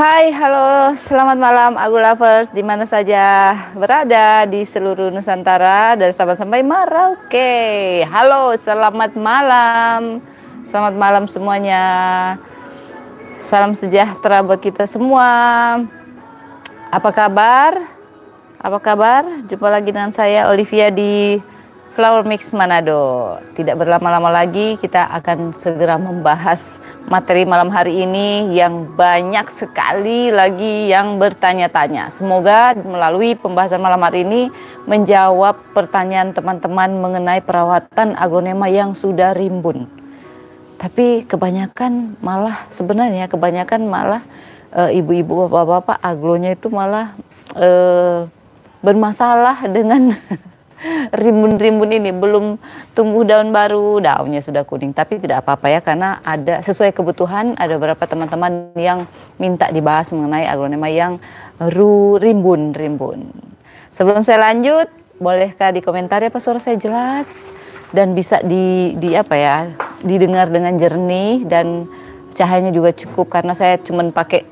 Hai, halo, selamat malam Agu Lovers di mana saja berada di seluruh Nusantara dari Sabang sampai Merauke. Halo, selamat malam. Selamat malam semuanya. Salam sejahtera buat kita semua. Apa kabar? Apa kabar? Jumpa lagi dengan saya Olivia di Flower Mix Manado. Tidak berlama-lama lagi kita akan segera membahas materi malam hari ini yang banyak sekali lagi yang bertanya-tanya. Semoga melalui pembahasan malam hari ini menjawab pertanyaan teman-teman mengenai perawatan aglonema yang sudah rimbun. Tapi kebanyakan malah sebenarnya kebanyakan malah eh, ibu-ibu bapak-bapak aglonya itu malah e, bermasalah dengan rimbun-rimbun ini belum tumbuh daun baru, daunnya sudah kuning. Tapi tidak apa-apa ya karena ada sesuai kebutuhan ada beberapa teman-teman yang minta dibahas mengenai aglonema yang rimbun-rimbun. Sebelum saya lanjut, bolehkah di komentar ya Pak suara saya jelas dan bisa di, di apa ya didengar dengan jernih dan cahayanya juga cukup karena saya cuma pakai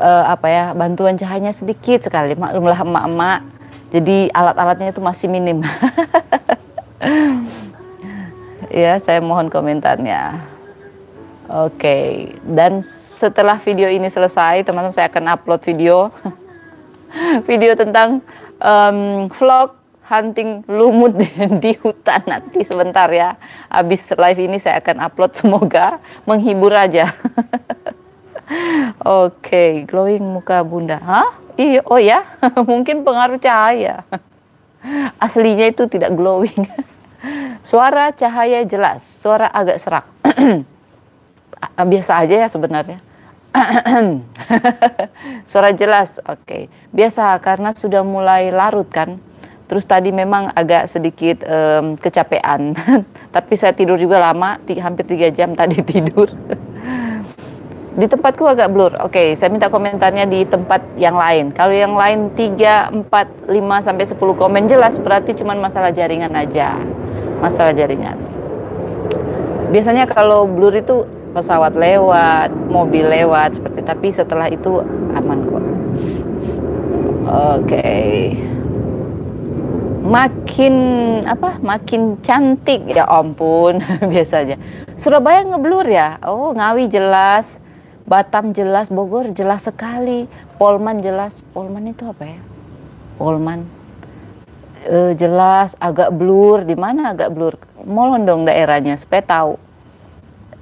uh, apa ya bantuan cahayanya sedikit sekali maklumlah emak-emak jadi alat-alatnya itu masih minim. ya, saya mohon komentarnya. Oke, okay. dan setelah video ini selesai, teman-teman saya akan upload video video tentang um, vlog hunting lumut di hutan nanti sebentar ya. Habis live ini saya akan upload semoga menghibur aja. Oke, okay. glowing muka Bunda. Hah? Iya, oh ya, mungkin pengaruh cahaya. Aslinya itu tidak glowing. Suara cahaya jelas, suara agak serak. Biasa aja ya sebenarnya. suara jelas, oke. Okay. Biasa karena sudah mulai larut kan. Terus tadi memang agak sedikit um, kecapean, tapi saya tidur juga lama, hampir tiga jam tadi tidur di tempatku agak blur. Oke, okay, saya minta komentarnya di tempat yang lain. Kalau yang lain 3, 4, 5 sampai 10 komen jelas berarti cuma masalah jaringan aja. Masalah jaringan. Biasanya kalau blur itu pesawat lewat, mobil lewat seperti tapi setelah itu aman kok. Oke. Okay. Makin apa? Makin cantik ya ampun aja. Surabaya ngeblur ya. Oh, Ngawi jelas. Batam jelas, Bogor jelas sekali, Polman jelas. Polman itu apa ya? Polman e, jelas, agak blur. Di mana agak blur? Molon dong daerahnya supaya tahu.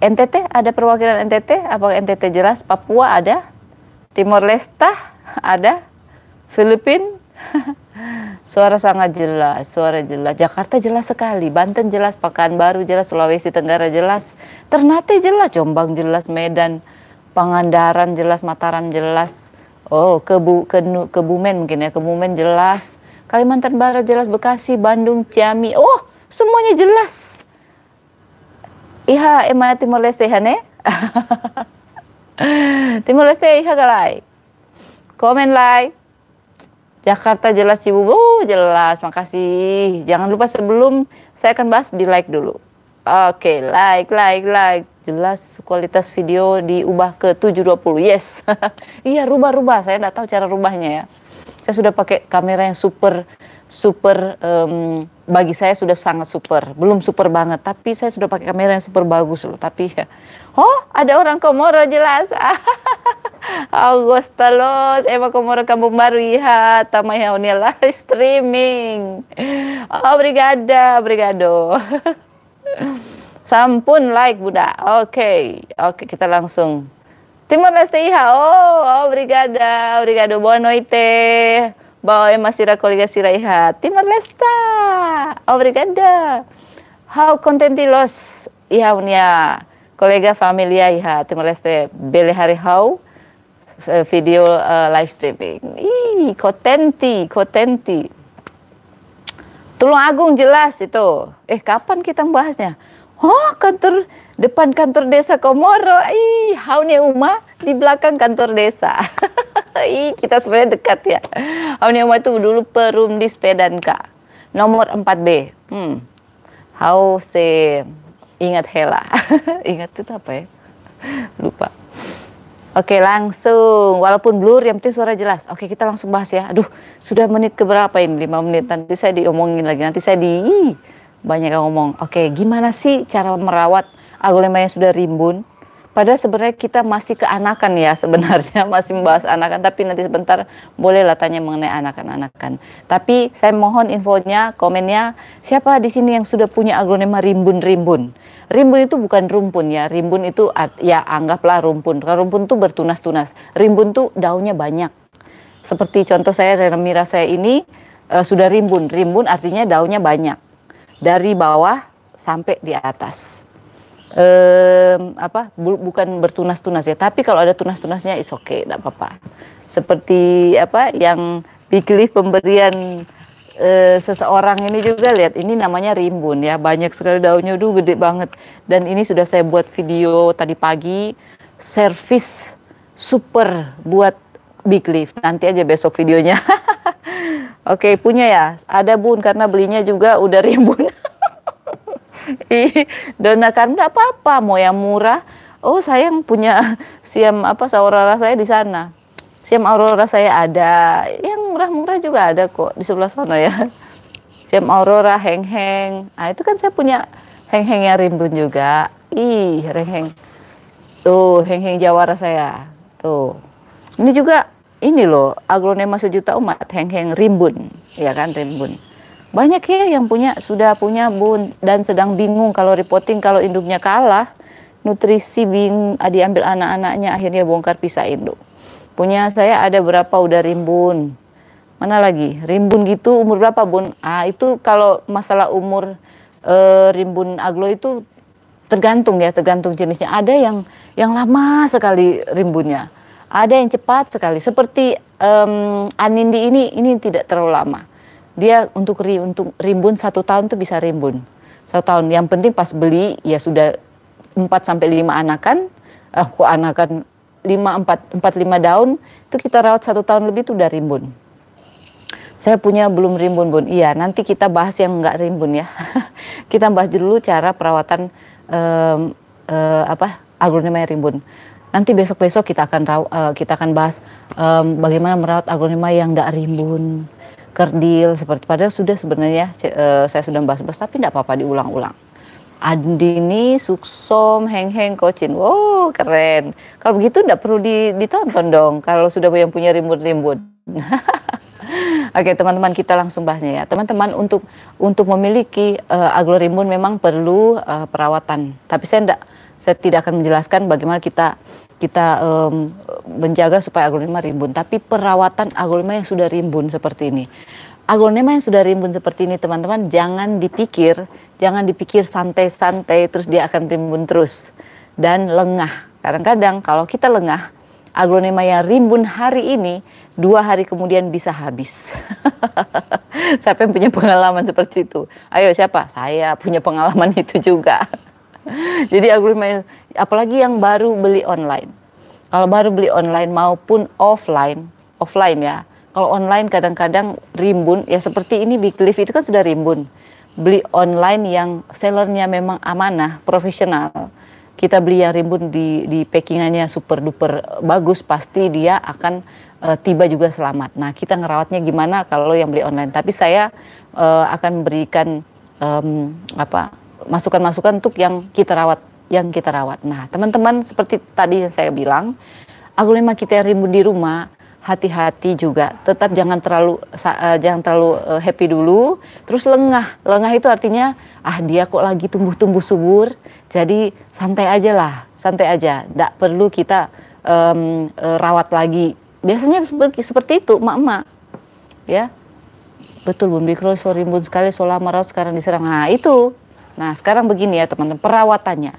NTT ada perwakilan NTT, apa NTT jelas? Papua ada, Timor Leste ada, Filipina suara sangat jelas, suara jelas. Jakarta jelas sekali, Banten jelas, Pekanbaru jelas, Sulawesi Tenggara jelas, Ternate jelas, Jombang jelas, Medan, Pangandaran jelas, Mataram jelas, oh Kebu, ke Kebumen mungkin ya, Kebumen jelas, Kalimantan Barat jelas, Bekasi, Bandung, Ciami, oh semuanya jelas. Iha emaya eh, Timor Leste hane? Timor Leste iha galai. Komen lai. Jakarta jelas Cibubur oh, jelas makasih jangan lupa sebelum saya akan bahas di like dulu oke okay, like like like jelas kualitas video diubah ke 720 yes iya rubah-rubah saya tidak tahu cara rubahnya ya saya sudah pakai kamera yang super super um, bagi saya sudah sangat super belum super banget tapi saya sudah pakai kamera yang super bagus loh tapi ya oh ada orang Komoro jelas Augusta los Eva Komoro Kampung Baru ya tamaya onia live streaming obrigada oh, obrigado Sampun like Buddha. Oke, okay. oke okay, kita langsung. Timur Leste Iha. Oh, oh brigada, brigada boa noite. Bawa masira colega siraiha. Timur Leste. Oh, brigada, How contenti los Iha unia kolega familia Iha Timur Leste bele hari how eh, video uh, live streaming. Ih, kotenti, kotenti. Tulung Agung jelas itu. Eh, kapan kita membahasnya? oh kantor depan kantor desa Komoro, ih haunya Uma di belakang kantor desa. ih kita sebenarnya dekat ya. Haunya Uma itu dulu perum di perumdi Kak. nomor 4B. Hmm. Hau se ingat Hela. ingat itu apa ya? Lupa. Oke langsung, walaupun blur yang penting suara jelas. Oke kita langsung bahas ya. Aduh sudah menit keberapa ini? 5 menit nanti saya diomongin lagi, nanti saya di banyak yang ngomong, oke okay, gimana sih cara merawat aglonema yang sudah rimbun? Padahal sebenarnya kita masih keanakan ya sebenarnya masih membahas anakan tapi nanti sebentar bolehlah tanya mengenai anakan-anakan. Tapi saya mohon infonya, komennya siapa di sini yang sudah punya aglonema rimbun-rimbun? Rimbun itu bukan rumpun ya, rimbun itu ya anggaplah rumpun. karena rumpun itu bertunas-tunas, rimbun itu daunnya banyak. Seperti contoh saya Renemira saya ini eh, sudah rimbun, rimbun artinya daunnya banyak dari bawah sampai di atas. Ehm, apa bu, bukan bertunas-tunas ya, tapi kalau ada tunas-tunasnya is oke, okay, tidak apa-apa. Seperti apa yang dikelih pemberian e, seseorang ini juga lihat ini namanya rimbun ya, banyak sekali daunnya tuh gede banget dan ini sudah saya buat video tadi pagi service super buat Big Leaf. Nanti aja besok videonya. Oke, okay, punya ya? Ada bun, karena belinya juga udah rimbun. Ih Dona karena apa-apa, mau yang murah. Oh saya yang punya siam apa saudara saya di sana. Siam aurora saya ada, yang murah-murah juga ada kok di sebelah sana ya. Siam aurora, heng-heng. Ah itu kan saya punya heng-heng yang rimbun juga. Ih, heng-heng. Tuh, heng-heng jawara saya. Tuh. Ini juga ini loh aglonema sejuta umat heng-heng rimbun ya kan rimbun banyak ya yang punya sudah punya bun dan sedang bingung kalau reporting kalau induknya kalah nutrisi bing ah, diambil anak-anaknya akhirnya bongkar pisah induk punya saya ada berapa udah rimbun mana lagi rimbun gitu umur berapa bun ah itu kalau masalah umur e, rimbun aglo itu tergantung ya tergantung jenisnya ada yang yang lama sekali rimbunnya ada yang cepat sekali, seperti um, Anindi ini, ini tidak terlalu lama. Dia untuk, ri, untuk rimbun satu tahun tuh bisa rimbun. Satu tahun, yang penting pas beli ya sudah empat sampai lima anakan, aku eh, anakan lima empat empat lima daun, itu kita rawat satu tahun lebih itu udah rimbun. Saya punya belum rimbun, Bun. Iya, nanti kita bahas yang nggak rimbun ya. kita bahas dulu cara perawatan um, uh, apa agronomi rimbun. Nanti besok-besok kita akan uh, kita akan bahas um, bagaimana merawat aglonema yang tidak rimbun, kerdil seperti padahal sudah sebenarnya uh, saya sudah bahas-bahas tapi tidak apa-apa diulang-ulang. Andini Suksom Heng Heng Kocin. Wow, keren. Kalau begitu tidak perlu ditonton dong kalau sudah yang punya rimbun-rimbun. Oke teman-teman kita langsung bahasnya ya. Teman-teman untuk untuk memiliki uh, eh, aglorimbun memang perlu uh, perawatan. Tapi saya tidak saya tidak akan menjelaskan bagaimana kita kita um, menjaga supaya aglonema rimbun. Tapi perawatan aglonema yang sudah rimbun seperti ini. Aglonema yang sudah rimbun seperti ini teman-teman jangan dipikir, jangan dipikir santai-santai terus dia akan rimbun terus dan lengah. Kadang-kadang kalau kita lengah, aglonema yang rimbun hari ini dua hari kemudian bisa habis. siapa yang punya pengalaman seperti itu? Ayo siapa? Saya punya pengalaman itu juga. Jadi aglonema apalagi yang baru beli online. Kalau baru beli online maupun offline, offline ya. Kalau online kadang-kadang rimbun, ya seperti ini Big Leaf itu kan sudah rimbun. Beli online yang sellernya memang amanah, profesional. Kita beli yang rimbun di, di packingannya super duper bagus, pasti dia akan e, tiba juga selamat. Nah kita ngerawatnya gimana kalau yang beli online? Tapi saya e, akan memberikan e, apa masukan-masukan untuk yang kita rawat yang kita rawat. Nah, teman-teman seperti tadi yang saya bilang, aglonema kita yang di rumah hati-hati juga. Tetap jangan terlalu eh, jangan terlalu eh, happy dulu, terus lengah. Lengah itu artinya ah dia kok lagi tumbuh-tumbuh subur. Jadi santai aja lah, santai aja. Tidak perlu kita um, rawat lagi. Biasanya seperti, seperti itu mak emak Ya. Betul Bun Bikro, sorry Bun sekali, solah marau sekarang diserang. Nah, itu Nah, sekarang begini ya teman-teman, perawatannya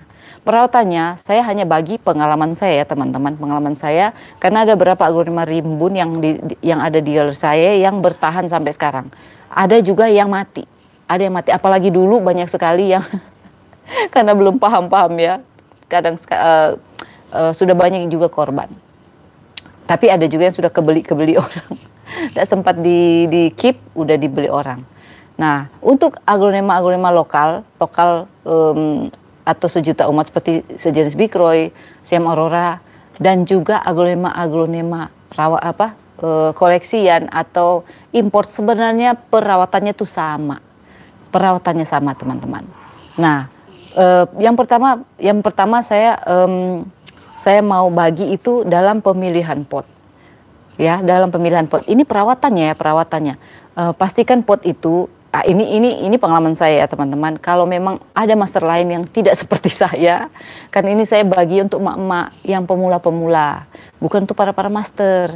perawatannya saya hanya bagi pengalaman saya ya teman-teman pengalaman saya karena ada berapa aglonema rimbun yang di, yang ada di galeri saya yang bertahan sampai sekarang ada juga yang mati ada yang mati apalagi dulu banyak sekali yang karena belum paham-paham ya kadang uh, uh, sudah banyak juga korban tapi ada juga yang sudah kebeli kebeli orang tidak sempat di di keep udah dibeli orang nah untuk aglonema aglonema lokal lokal um, atau sejuta umat seperti sejenis Bikroy, Siam Aurora, dan juga aglonema-aglonema rawa apa e, koleksian atau import sebenarnya perawatannya tuh sama, perawatannya sama teman-teman. Nah, e, yang pertama yang pertama saya e, saya mau bagi itu dalam pemilihan pot, ya dalam pemilihan pot. Ini perawatannya ya perawatannya. E, pastikan pot itu ah, ini ini ini pengalaman saya ya teman-teman. Kalau memang ada master lain yang tidak seperti saya, kan ini saya bagi untuk emak-emak yang pemula-pemula, bukan untuk para-para master.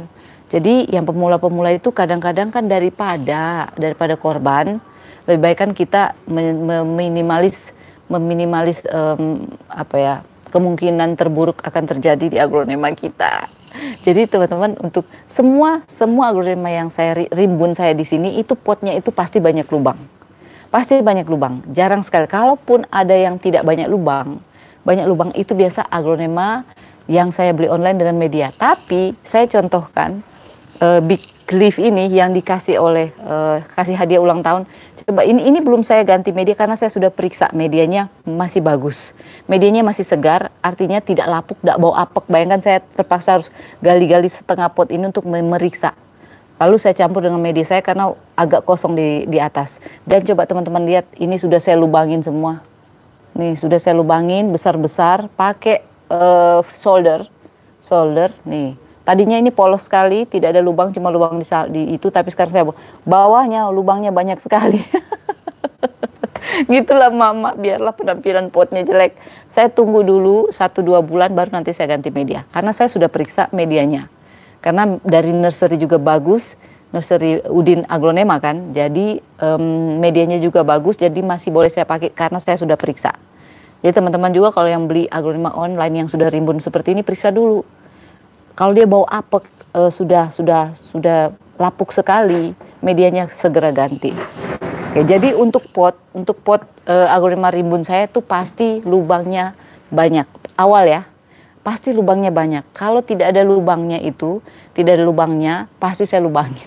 Jadi yang pemula-pemula itu kadang-kadang kan daripada daripada korban, lebih baik kan kita meminimalis meminimalis um, apa ya kemungkinan terburuk akan terjadi di aglonema kita. Jadi teman-teman untuk semua semua algoritma yang saya rimbun saya di sini itu potnya itu pasti banyak lubang. Pasti banyak lubang. Jarang sekali kalaupun ada yang tidak banyak lubang. Banyak lubang itu biasa algoritma yang saya beli online dengan media. Tapi saya contohkan uh, big Glyph ini yang dikasih oleh uh, kasih hadiah ulang tahun. Coba ini ini belum saya ganti media karena saya sudah periksa medianya masih bagus. Medianya masih segar, artinya tidak lapuk, tidak bau apek. Bayangkan saya terpaksa harus gali-gali setengah pot ini untuk memeriksa. Lalu saya campur dengan media saya karena agak kosong di di atas. Dan coba teman-teman lihat ini sudah saya lubangin semua. Nih sudah saya lubangin besar-besar pakai uh, solder, solder nih Tadinya ini polos sekali, tidak ada lubang, cuma lubang di, di itu, tapi sekarang saya bawahnya lubangnya banyak sekali. Gitulah mama, biarlah penampilan potnya jelek. Saya tunggu dulu satu dua bulan baru nanti saya ganti media. Karena saya sudah periksa medianya. Karena dari nursery juga bagus, nursery Udin Aglonema kan, jadi um, medianya juga bagus, jadi masih boleh saya pakai karena saya sudah periksa. Jadi teman-teman juga kalau yang beli aglonema online yang sudah rimbun seperti ini, periksa dulu kalau dia bau apek uh, sudah sudah sudah lapuk sekali, medianya segera ganti. Oke, jadi untuk pot untuk pot uh, eh, aglonema rimbun saya tuh pasti lubangnya banyak. Awal ya, pasti lubangnya banyak. Kalau tidak ada lubangnya itu, tidak ada lubangnya, pasti saya lubangin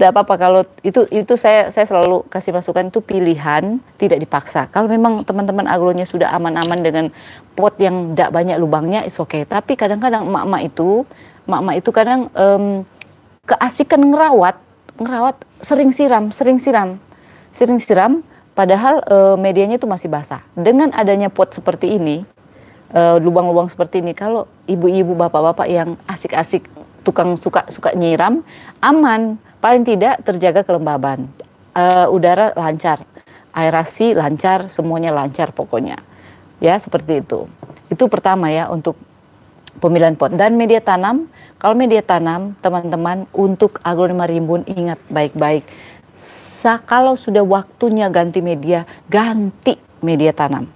tidak apa-apa kalau itu itu saya saya selalu kasih masukan itu pilihan tidak dipaksa kalau memang teman-teman agronya sudah aman-aman dengan pot yang tidak banyak lubangnya is okay tapi kadang-kadang emak-emak itu emak-emak itu kadang um, keasikan ngerawat ngerawat sering siram sering siram sering siram padahal uh, medianya itu masih basah dengan adanya pot seperti ini uh, lubang-lubang seperti ini kalau ibu-ibu bapak-bapak yang asik-asik tukang suka suka nyiram aman paling tidak terjaga kelembaban, uh, udara lancar, aerasi lancar, semuanya lancar pokoknya. Ya, seperti itu. Itu pertama ya untuk pemilihan pot dan media tanam. Kalau media tanam, teman-teman untuk aglonema rimbun ingat baik-baik. Kalau sudah waktunya ganti media, ganti media tanam.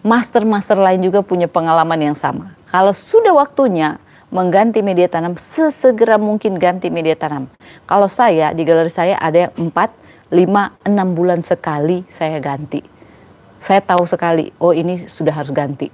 Master-master lain juga punya pengalaman yang sama. Kalau sudah waktunya, mengganti media tanam sesegera mungkin ganti media tanam. Kalau saya di galeri saya ada yang 4, 5, 6 bulan sekali saya ganti. Saya tahu sekali, oh ini sudah harus ganti.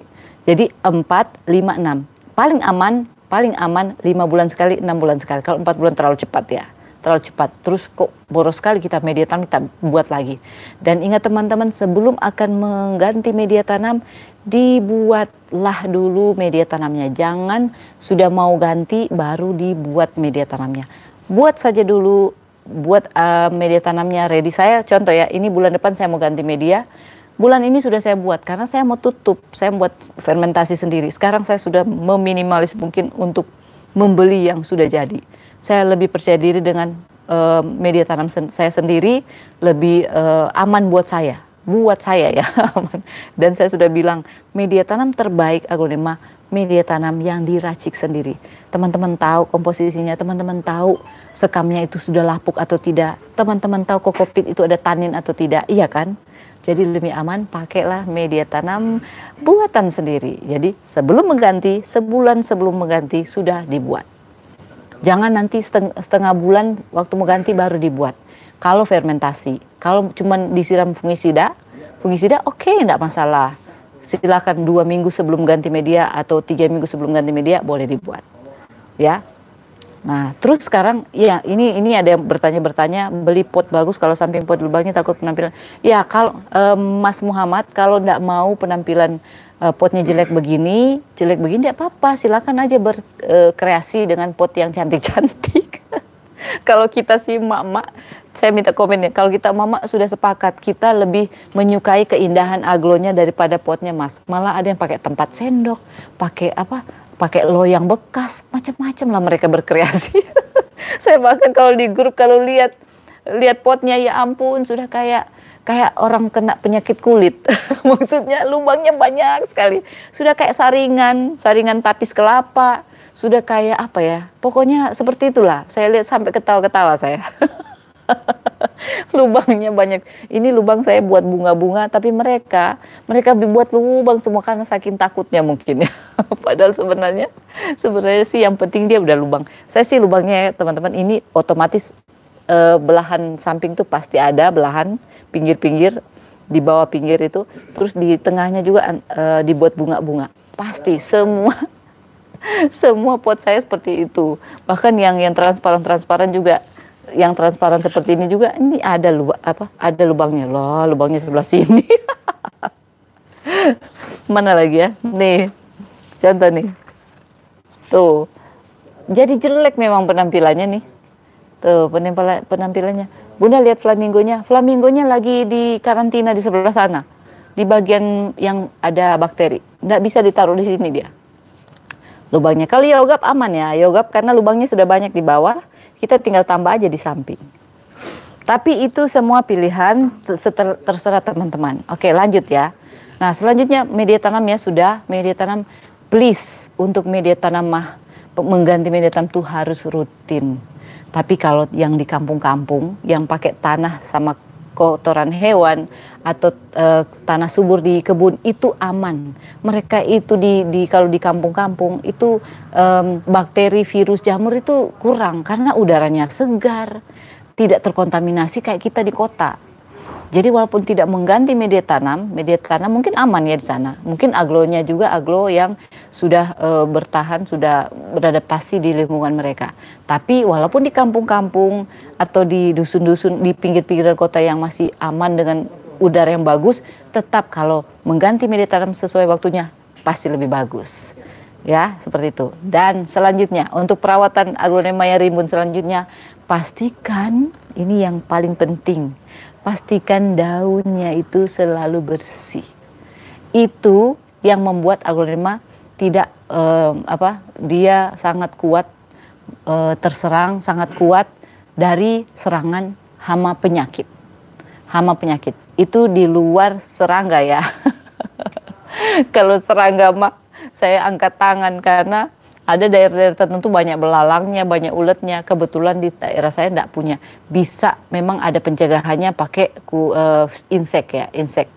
Jadi 4, 5, 6. Paling aman, paling aman 5 bulan sekali, 6 bulan sekali. Kalau 4 bulan terlalu cepat ya terlalu cepat. Terus kok boros sekali kita media tanam kita buat lagi. Dan ingat teman-teman sebelum akan mengganti media tanam dibuatlah dulu media tanamnya. Jangan sudah mau ganti baru dibuat media tanamnya. Buat saja dulu buat uh, media tanamnya ready saya contoh ya ini bulan depan saya mau ganti media bulan ini sudah saya buat karena saya mau tutup saya buat fermentasi sendiri sekarang saya sudah meminimalis mungkin untuk membeli yang sudah jadi saya lebih percaya diri dengan uh, media tanam sen saya sendiri lebih uh, aman buat saya buat saya ya dan saya sudah bilang media tanam terbaik aglonema media tanam yang diracik sendiri teman-teman tahu komposisinya teman-teman tahu sekamnya itu sudah lapuk atau tidak teman-teman tahu kokopit itu ada tanin atau tidak iya kan jadi lebih aman pakailah media tanam buatan sendiri. Jadi sebelum mengganti, sebulan sebelum mengganti sudah dibuat. Jangan nanti setengah bulan waktu mengganti baru dibuat. Kalau fermentasi, kalau cuma disiram fungisida, fungisida oke okay, enggak masalah. Silakan dua minggu sebelum ganti media atau tiga minggu sebelum ganti media boleh dibuat. Ya, Nah, terus sekarang ya ini ini ada yang bertanya-bertanya beli pot bagus kalau samping pot lubangnya takut penampilan. Ya kalau eh, Mas Muhammad kalau tidak mau penampilan eh, potnya jelek begini, jelek begini tidak apa-apa, silakan aja berkreasi eh, dengan pot yang cantik-cantik. kalau kita sih mak saya minta komen ya, Kalau kita mama sudah sepakat, kita lebih menyukai keindahan aglonya daripada potnya mas. Malah ada yang pakai tempat sendok, pakai apa pakai loyang bekas, macam-macam lah mereka berkreasi. Saya bahkan kalau di grup kalau lihat lihat potnya ya ampun sudah kayak kayak orang kena penyakit kulit. Maksudnya lubangnya banyak sekali. Sudah kayak saringan, saringan tapis kelapa. Sudah kayak apa ya? Pokoknya seperti itulah. Saya lihat sampai ketawa-ketawa saya. lubangnya banyak. Ini lubang saya buat bunga-bunga, tapi mereka mereka dibuat lubang semua karena saking takutnya mungkin ya. Padahal sebenarnya sebenarnya sih yang penting dia udah lubang. Saya sih lubangnya teman-teman ini otomatis eh, belahan samping tuh pasti ada belahan pinggir-pinggir di bawah pinggir itu, terus di tengahnya juga eh, dibuat bunga-bunga. Pasti semua semua pot saya seperti itu bahkan yang yang transparan transparan juga yang transparan seperti ini juga ini ada lubang apa ada lubangnya loh lubangnya sebelah sini mana lagi ya nih contoh nih tuh jadi jelek memang penampilannya nih tuh penampilannya bunda lihat flamingonya flamingonya lagi di karantina di sebelah sana di bagian yang ada bakteri nggak bisa ditaruh di sini dia lubangnya kalau yogap aman ya yogap karena lubangnya sudah banyak di bawah kita tinggal tambah aja di samping. Tapi itu semua pilihan terserah teman-teman. Oke, lanjut ya. Nah, selanjutnya media tanam ya sudah, media tanam please untuk media tanam mah mengganti media tanam tuh harus rutin. Tapi kalau yang di kampung-kampung yang pakai tanah sama kotoran hewan atau e, tanah subur di kebun itu aman. Mereka itu di, di kalau di kampung-kampung itu e, bakteri, virus, jamur itu kurang karena udaranya segar, tidak terkontaminasi kayak kita di kota jadi walaupun tidak mengganti media tanam, media tanam mungkin aman ya di sana. Mungkin aglonya juga aglo yang sudah e, bertahan, sudah beradaptasi di lingkungan mereka. Tapi walaupun di kampung-kampung atau di dusun-dusun di pinggir pinggir kota yang masih aman dengan udara yang bagus, tetap kalau mengganti media tanam sesuai waktunya pasti lebih bagus ya seperti itu. Dan selanjutnya untuk perawatan aglonema yang rimbun selanjutnya pastikan ini yang paling penting pastikan daunnya itu selalu bersih. Itu yang membuat aglonema tidak apa dia sangat kuat eh, terserang sangat kuat dari serangan hama penyakit. Hama penyakit itu di luar serangga ya. Kalau serangga mah saya angkat tangan karena ada daerah-daerah tertentu banyak belalangnya, banyak uletnya. Kebetulan di daerah saya tidak punya. Bisa memang ada pencegahannya pakai ku, uh, insek ya, insek,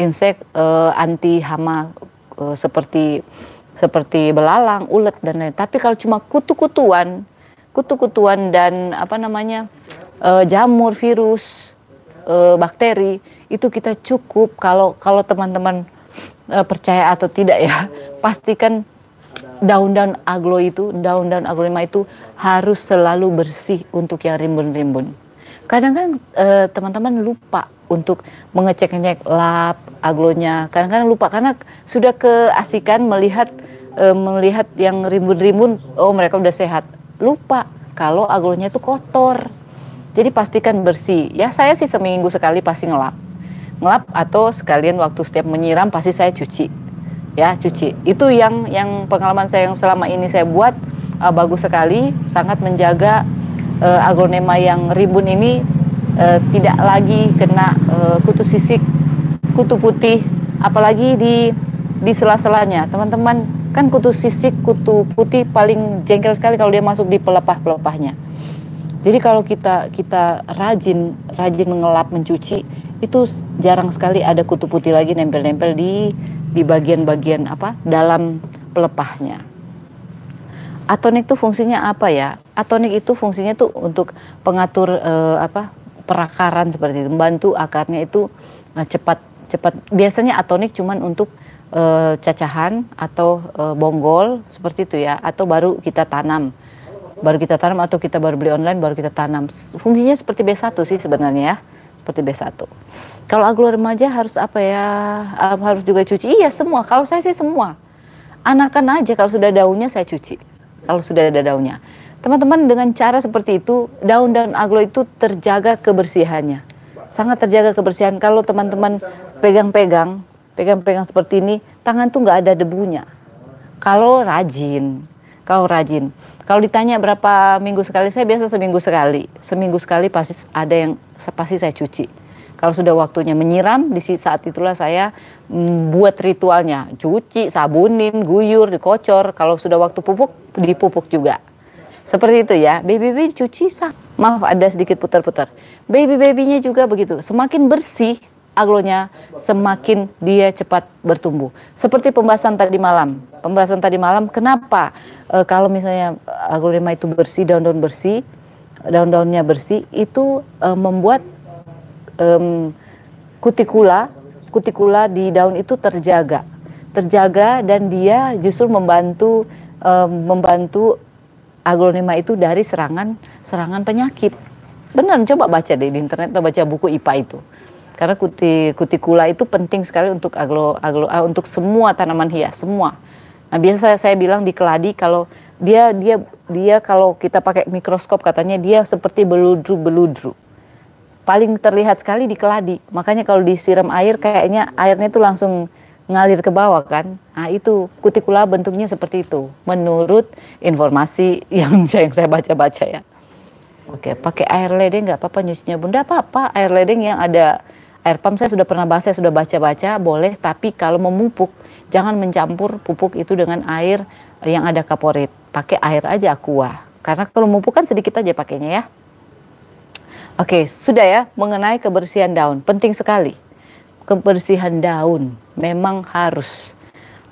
insek uh, anti hama uh, seperti seperti belalang, ulet dan lain. Tapi kalau cuma kutu-kutuan, kutu-kutuan dan apa namanya uh, jamur, virus, uh, bakteri itu kita cukup kalau kalau teman-teman percaya atau tidak ya pastikan daun-daun aglo itu, daun-daun aglonema itu harus selalu bersih untuk yang rimbun-rimbun. Kadang kadang eh, teman-teman lupa untuk mengecek-ngecek lap aglonya. Kadang-kadang lupa karena sudah keasikan melihat eh, melihat yang rimbun-rimbun, oh mereka udah sehat. Lupa kalau aglonya itu kotor. Jadi pastikan bersih. Ya saya sih seminggu sekali pasti ngelap. Ngelap atau sekalian waktu setiap menyiram pasti saya cuci ya cuci itu yang yang pengalaman saya yang selama ini saya buat uh, bagus sekali sangat menjaga uh, aglonema yang ribun ini uh, tidak lagi kena uh, kutu sisik kutu putih apalagi di di sela-selanya teman-teman kan kutu sisik kutu putih paling jengkel sekali kalau dia masuk di pelepah-pelepahnya jadi kalau kita kita rajin rajin mengelap mencuci itu jarang sekali ada kutu putih lagi nempel-nempel di di bagian-bagian apa dalam pelepahnya. Atonik itu fungsinya apa ya? Atonik itu fungsinya tuh untuk pengatur eh, apa perakaran seperti itu, membantu akarnya itu eh, cepat cepat. Biasanya atonik cuman untuk eh, cacahan atau eh, bonggol seperti itu ya, atau baru kita tanam baru kita tanam atau kita baru beli online baru kita tanam. Fungsinya seperti B1 sih sebenarnya ya seperti B1. Kalau aglo remaja harus apa ya? Eh, harus juga cuci? Iya semua. Kalau saya sih semua. Anakan aja kalau sudah daunnya saya cuci. Kalau sudah ada daunnya. Teman-teman dengan cara seperti itu daun daun aglo itu terjaga kebersihannya. Sangat terjaga kebersihan. Kalau teman-teman pegang-pegang, pegang-pegang seperti ini, tangan tuh nggak ada debunya. Kalau rajin, kalau rajin. Kalau ditanya berapa minggu sekali, saya biasa seminggu sekali. Seminggu sekali pasti ada yang pasti saya cuci. Kalau sudah waktunya menyiram, di saat itulah saya mm, buat ritualnya. Cuci, sabunin, guyur, dikocor. Kalau sudah waktu pupuk, dipupuk juga. Seperti itu ya. Baby baby cuci Maaf ada sedikit putar-putar. Baby babynya juga begitu. Semakin bersih aglonya, semakin dia cepat bertumbuh. Seperti pembahasan tadi malam. Pembahasan tadi malam kenapa e, kalau misalnya eh, aglonema itu bersih, daun-daun bersih, daun-daunnya bersih itu uh, membuat um, kutikula kutikula di daun itu terjaga terjaga dan dia justru membantu um, membantu aglonema itu dari serangan serangan penyakit benar coba baca deh di internet atau baca buku IPA itu karena kuti, kutikula itu penting sekali untuk aglo, aglo uh, untuk semua tanaman hias semua nah biasa saya bilang di keladi kalau dia dia dia kalau kita pakai mikroskop katanya dia seperti beludru beludru paling terlihat sekali di keladi makanya kalau disiram air kayaknya airnya itu langsung ngalir ke bawah kan nah itu kutikula bentuknya seperti itu menurut informasi yang saya, yang saya baca-baca ya oke pakai air ledeng nggak apa-apa nyusinya bunda apa-apa air ledeng yang ada air pump saya sudah pernah bahas saya sudah baca-baca boleh tapi kalau memupuk jangan mencampur pupuk itu dengan air yang ada kaporit pakai air aja aqua karena kalau mumpuk kan sedikit aja pakainya ya oke sudah ya mengenai kebersihan daun penting sekali kebersihan daun memang harus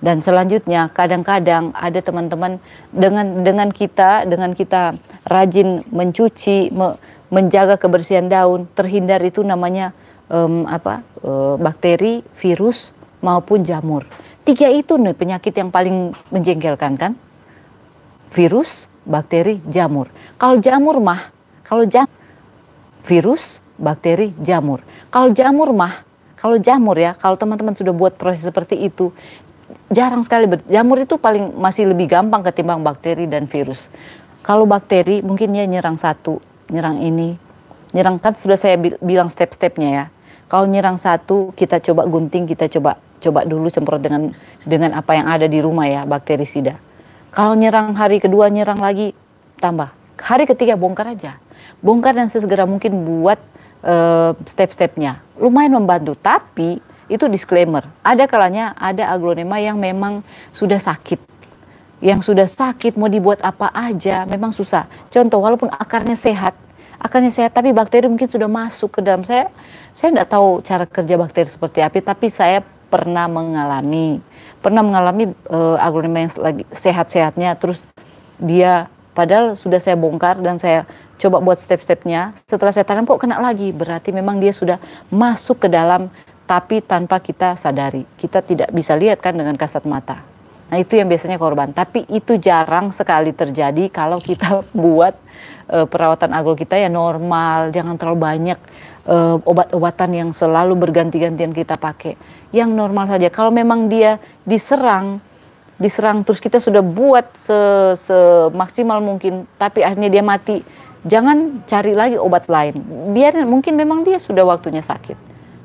dan selanjutnya kadang-kadang ada teman-teman dengan dengan kita dengan kita rajin mencuci me, menjaga kebersihan daun terhindar itu namanya um, apa uh, bakteri virus maupun jamur Tiga itu nih penyakit yang paling menjengkelkan kan? Virus, bakteri, jamur. Kalau jamur mah, kalau jam virus, bakteri, jamur. Kalau jamur mah, kalau jamur ya, kalau teman-teman sudah buat proses seperti itu, jarang sekali jamur itu paling masih lebih gampang ketimbang bakteri dan virus. Kalau bakteri mungkin ya nyerang satu, nyerang ini, nyerang kan sudah saya bilang step-stepnya ya. Kalau nyerang satu kita coba gunting, kita coba coba dulu semprot dengan dengan apa yang ada di rumah ya bakterisida. Kalau nyerang hari kedua nyerang lagi tambah. Hari ketiga bongkar aja. Bongkar dan sesegera mungkin buat uh, step-stepnya. Lumayan membantu, tapi itu disclaimer. Ada kalanya ada aglonema yang memang sudah sakit. Yang sudah sakit mau dibuat apa aja memang susah. Contoh walaupun akarnya sehat, akarnya sehat tapi bakteri mungkin sudah masuk ke dalam saya. Saya tidak tahu cara kerja bakteri seperti apa, tapi saya pernah mengalami pernah mengalami uh, aglonema yang lagi sehat-sehatnya terus dia padahal sudah saya bongkar dan saya coba buat step-stepnya setelah saya tangan kok kena lagi berarti memang dia sudah masuk ke dalam tapi tanpa kita sadari kita tidak bisa lihat kan dengan kasat mata nah itu yang biasanya korban tapi itu jarang sekali terjadi kalau kita buat uh, perawatan aglo kita ya normal jangan terlalu banyak uh, obat-obatan yang selalu berganti-gantian kita pakai. Yang normal saja. Kalau memang dia diserang, diserang terus kita sudah buat semaksimal mungkin, tapi akhirnya dia mati. Jangan cari lagi obat lain. Biar mungkin memang dia sudah waktunya sakit.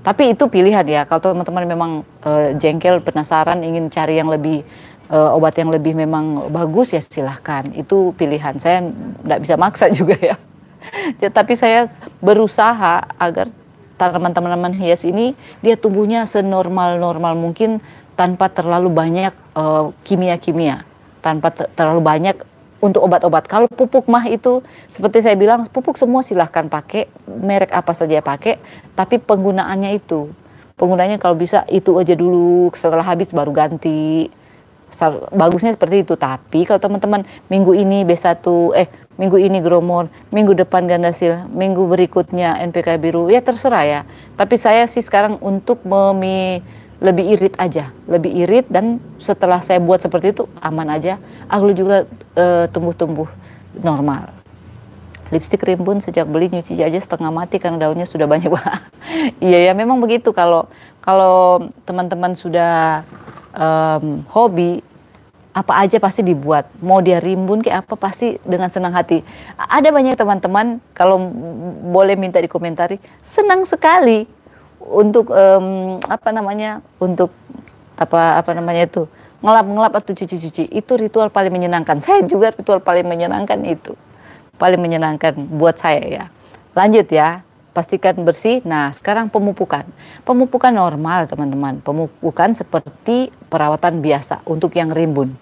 Tapi itu pilihan ya. Kalau teman-teman memang uh, jengkel, penasaran, ingin cari yang lebih uh, obat yang lebih memang bagus ya silahkan. Itu pilihan. Saya tidak bisa maksa juga ya ya, tapi saya berusaha agar tanaman-tanaman hias ini dia tumbuhnya senormal-normal mungkin tanpa terlalu banyak eh, kimia-kimia, uh, tanpa ter terlalu banyak untuk obat-obat. Kalau pupuk mah itu seperti saya bilang pupuk semua silahkan pakai merek apa saja pakai, tapi penggunaannya itu penggunaannya kalau bisa itu aja dulu setelah habis baru ganti bagusnya seperti itu tapi kalau teman-teman minggu ini B1 eh minggu ini Gromor, minggu depan Gandasil, minggu berikutnya NPK Biru, ya terserah ya. Tapi saya sih sekarang untuk memi lebih irit aja, lebih irit dan setelah saya buat seperti itu aman aja. aku juga tumbuh eh, tumbuh-tumbuh normal. Lipstik rimbun sejak beli nyuci aja setengah mati karena daunnya sudah banyak banget. iya ya memang begitu kalau kalau teman-teman sudah um, hobi apa aja pasti dibuat. Mau dia rimbun kayak apa pasti dengan senang hati. Ada banyak teman-teman kalau boleh minta dikomentari senang sekali untuk um, apa namanya untuk apa apa namanya itu ngelap-ngelap atau cuci-cuci itu ritual paling menyenangkan. Saya juga ritual paling menyenangkan itu. Paling menyenangkan buat saya ya. Lanjut ya pastikan bersih. Nah, sekarang pemupukan. Pemupukan normal, teman-teman. Pemupukan seperti perawatan biasa untuk yang rimbun.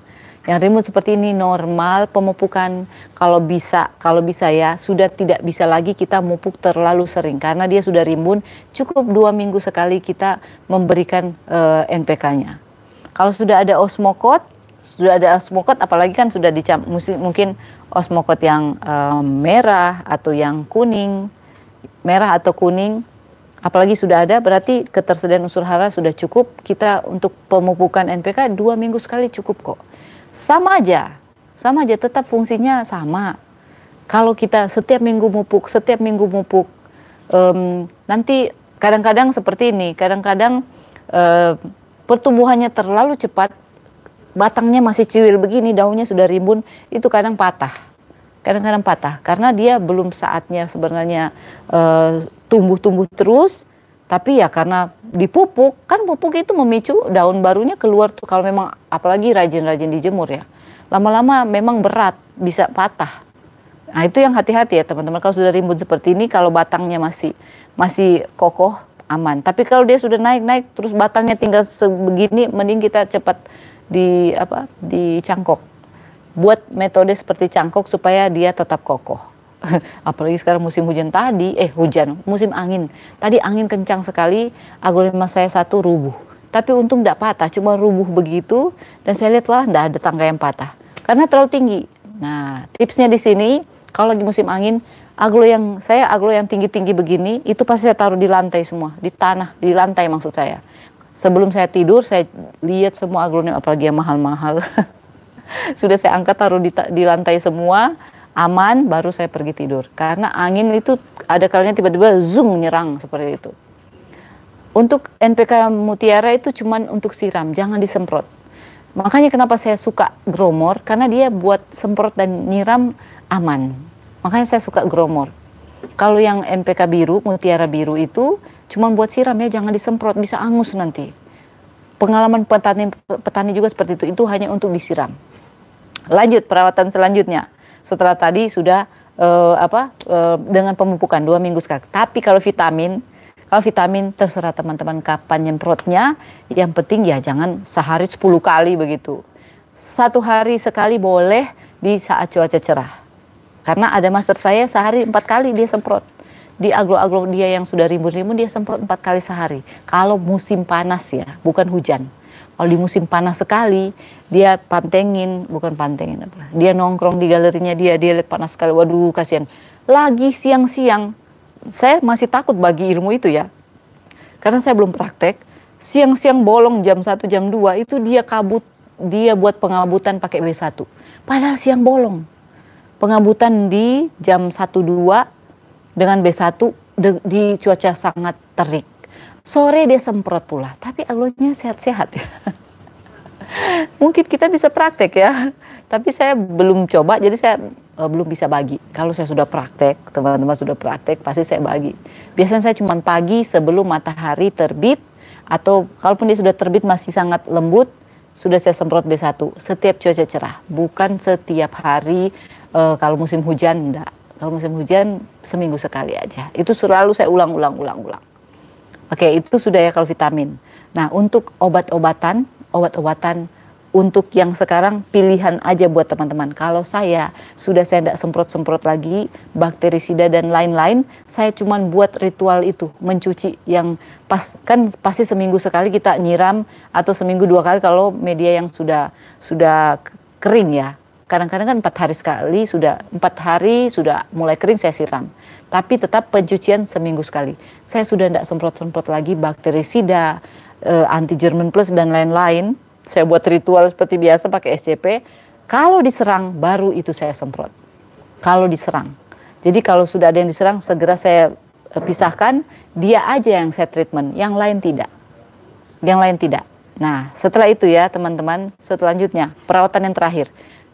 Yang rimbun seperti ini normal pemupukan kalau bisa kalau bisa ya sudah tidak bisa lagi kita mupuk terlalu sering karena dia sudah rimbun cukup dua minggu sekali kita memberikan uh, eh, NPK-nya. Kalau sudah ada osmokot sudah ada osmokot apalagi kan sudah dicam mungkin osmokot yang eh, merah atau yang kuning merah atau kuning apalagi sudah ada berarti ketersediaan unsur hara sudah cukup kita untuk pemupukan NPK dua minggu sekali cukup kok sama aja sama aja tetap fungsinya sama kalau kita setiap minggu mupuk setiap minggu mupuk um, nanti kadang-kadang seperti ini kadang-kadang um, pertumbuhannya terlalu cepat batangnya masih ciwil begini daunnya sudah rimbun itu kadang patah kadang-kadang patah karena dia belum saatnya sebenarnya eh, tumbuh-tumbuh e, terus tapi ya karena dipupuk kan pupuk itu memicu daun barunya keluar tuh kalau memang apalagi rajin-rajin dijemur ya lama-lama memang berat bisa patah nah itu yang hati-hati ya teman-teman kalau sudah rimbun seperti ini kalau batangnya masih masih kokoh aman tapi kalau dia sudah naik-naik terus batangnya tinggal sebegini mending kita cepat di apa dicangkok buat metode seperti cangkok supaya dia tetap kokoh. Apalagi sekarang musim hujan tadi, eh hujan, musim angin. Tadi angin kencang sekali, aglonema saya satu rubuh. Tapi untung tidak patah, cuma rubuh begitu. Dan saya lihat wah tidak ada tangga yang patah, karena terlalu tinggi. Nah tipsnya di sini, kalau lagi musim angin, aglo yang saya aglo yang tinggi-tinggi begini, itu pasti saya taruh di lantai semua, di tanah, di lantai maksud saya. Sebelum saya tidur, saya lihat semua aglonema apalagi yang mahal-mahal. sudah saya angkat taruh di, di lantai semua aman baru saya pergi tidur karena angin itu ada kalinya tiba-tiba zung nyerang seperti itu untuk NPK mutiara itu cuman untuk siram jangan disemprot makanya kenapa saya suka gromor karena dia buat semprot dan nyiram aman makanya saya suka gromor kalau yang NPK biru mutiara biru itu cuman buat siram ya jangan disemprot bisa angus nanti pengalaman petani petani juga seperti itu itu hanya untuk disiram Lanjut perawatan selanjutnya. Setelah tadi sudah uh, apa uh, dengan pemupukan dua minggu sekali. Tapi kalau vitamin kalau vitamin terserah teman-teman kapan nyemprotnya. Yang penting ya jangan sehari 10 kali begitu. Satu hari sekali boleh di saat cuaca cerah. Karena ada master saya sehari empat kali dia semprot. Di agro-agro dia yang sudah rimbun-rimbun dia semprot empat kali sehari. Kalau musim panas ya, bukan hujan. Kalau di musim panas sekali, dia pantengin, bukan pantengin apa. Dia nongkrong di galerinya dia, dia lihat panas sekali. Waduh, kasihan. Lagi siang-siang, saya masih takut bagi ilmu itu ya. Karena saya belum praktek. Siang-siang bolong jam 1, jam 2 itu dia kabut, dia buat pengabutan pakai B1. Padahal siang bolong. Pengabutan di jam 1 2 dengan B1 di cuaca sangat terik. Sore dia semprot pula, tapi alurnya sehat-sehat ya. Mungkin kita bisa praktek ya, tapi saya belum coba, jadi saya uh, belum bisa bagi. Kalau saya sudah praktek, teman-teman sudah praktek, pasti saya bagi. Biasanya saya cuma pagi sebelum matahari terbit, atau kalaupun dia sudah terbit masih sangat lembut, sudah saya semprot B1 setiap cuaca cerah, bukan setiap hari uh, kalau musim hujan enggak. Kalau musim hujan seminggu sekali aja. Itu selalu saya ulang ulang ulang ulang. Oke, itu sudah ya kalau vitamin. Nah, untuk obat-obatan, obat-obatan untuk yang sekarang pilihan aja buat teman-teman. Kalau saya sudah saya tidak semprot-semprot lagi bakterisida dan lain-lain, saya cuma buat ritual itu mencuci yang pas kan pasti seminggu sekali kita nyiram atau seminggu dua kali kalau media yang sudah sudah kering ya. Kadang-kadang kan empat hari sekali sudah empat hari sudah mulai kering saya siram tapi tetap pencucian seminggu sekali. Saya sudah tidak semprot-semprot lagi bakterisida, e, eh, anti German plus dan lain-lain. Saya buat ritual seperti biasa pakai SCP. Kalau diserang baru itu saya semprot. Kalau diserang. Jadi kalau sudah ada yang diserang segera saya eh, pisahkan, dia aja yang saya treatment, yang lain tidak. Yang lain tidak. Nah, setelah itu ya teman-teman, selanjutnya perawatan yang terakhir.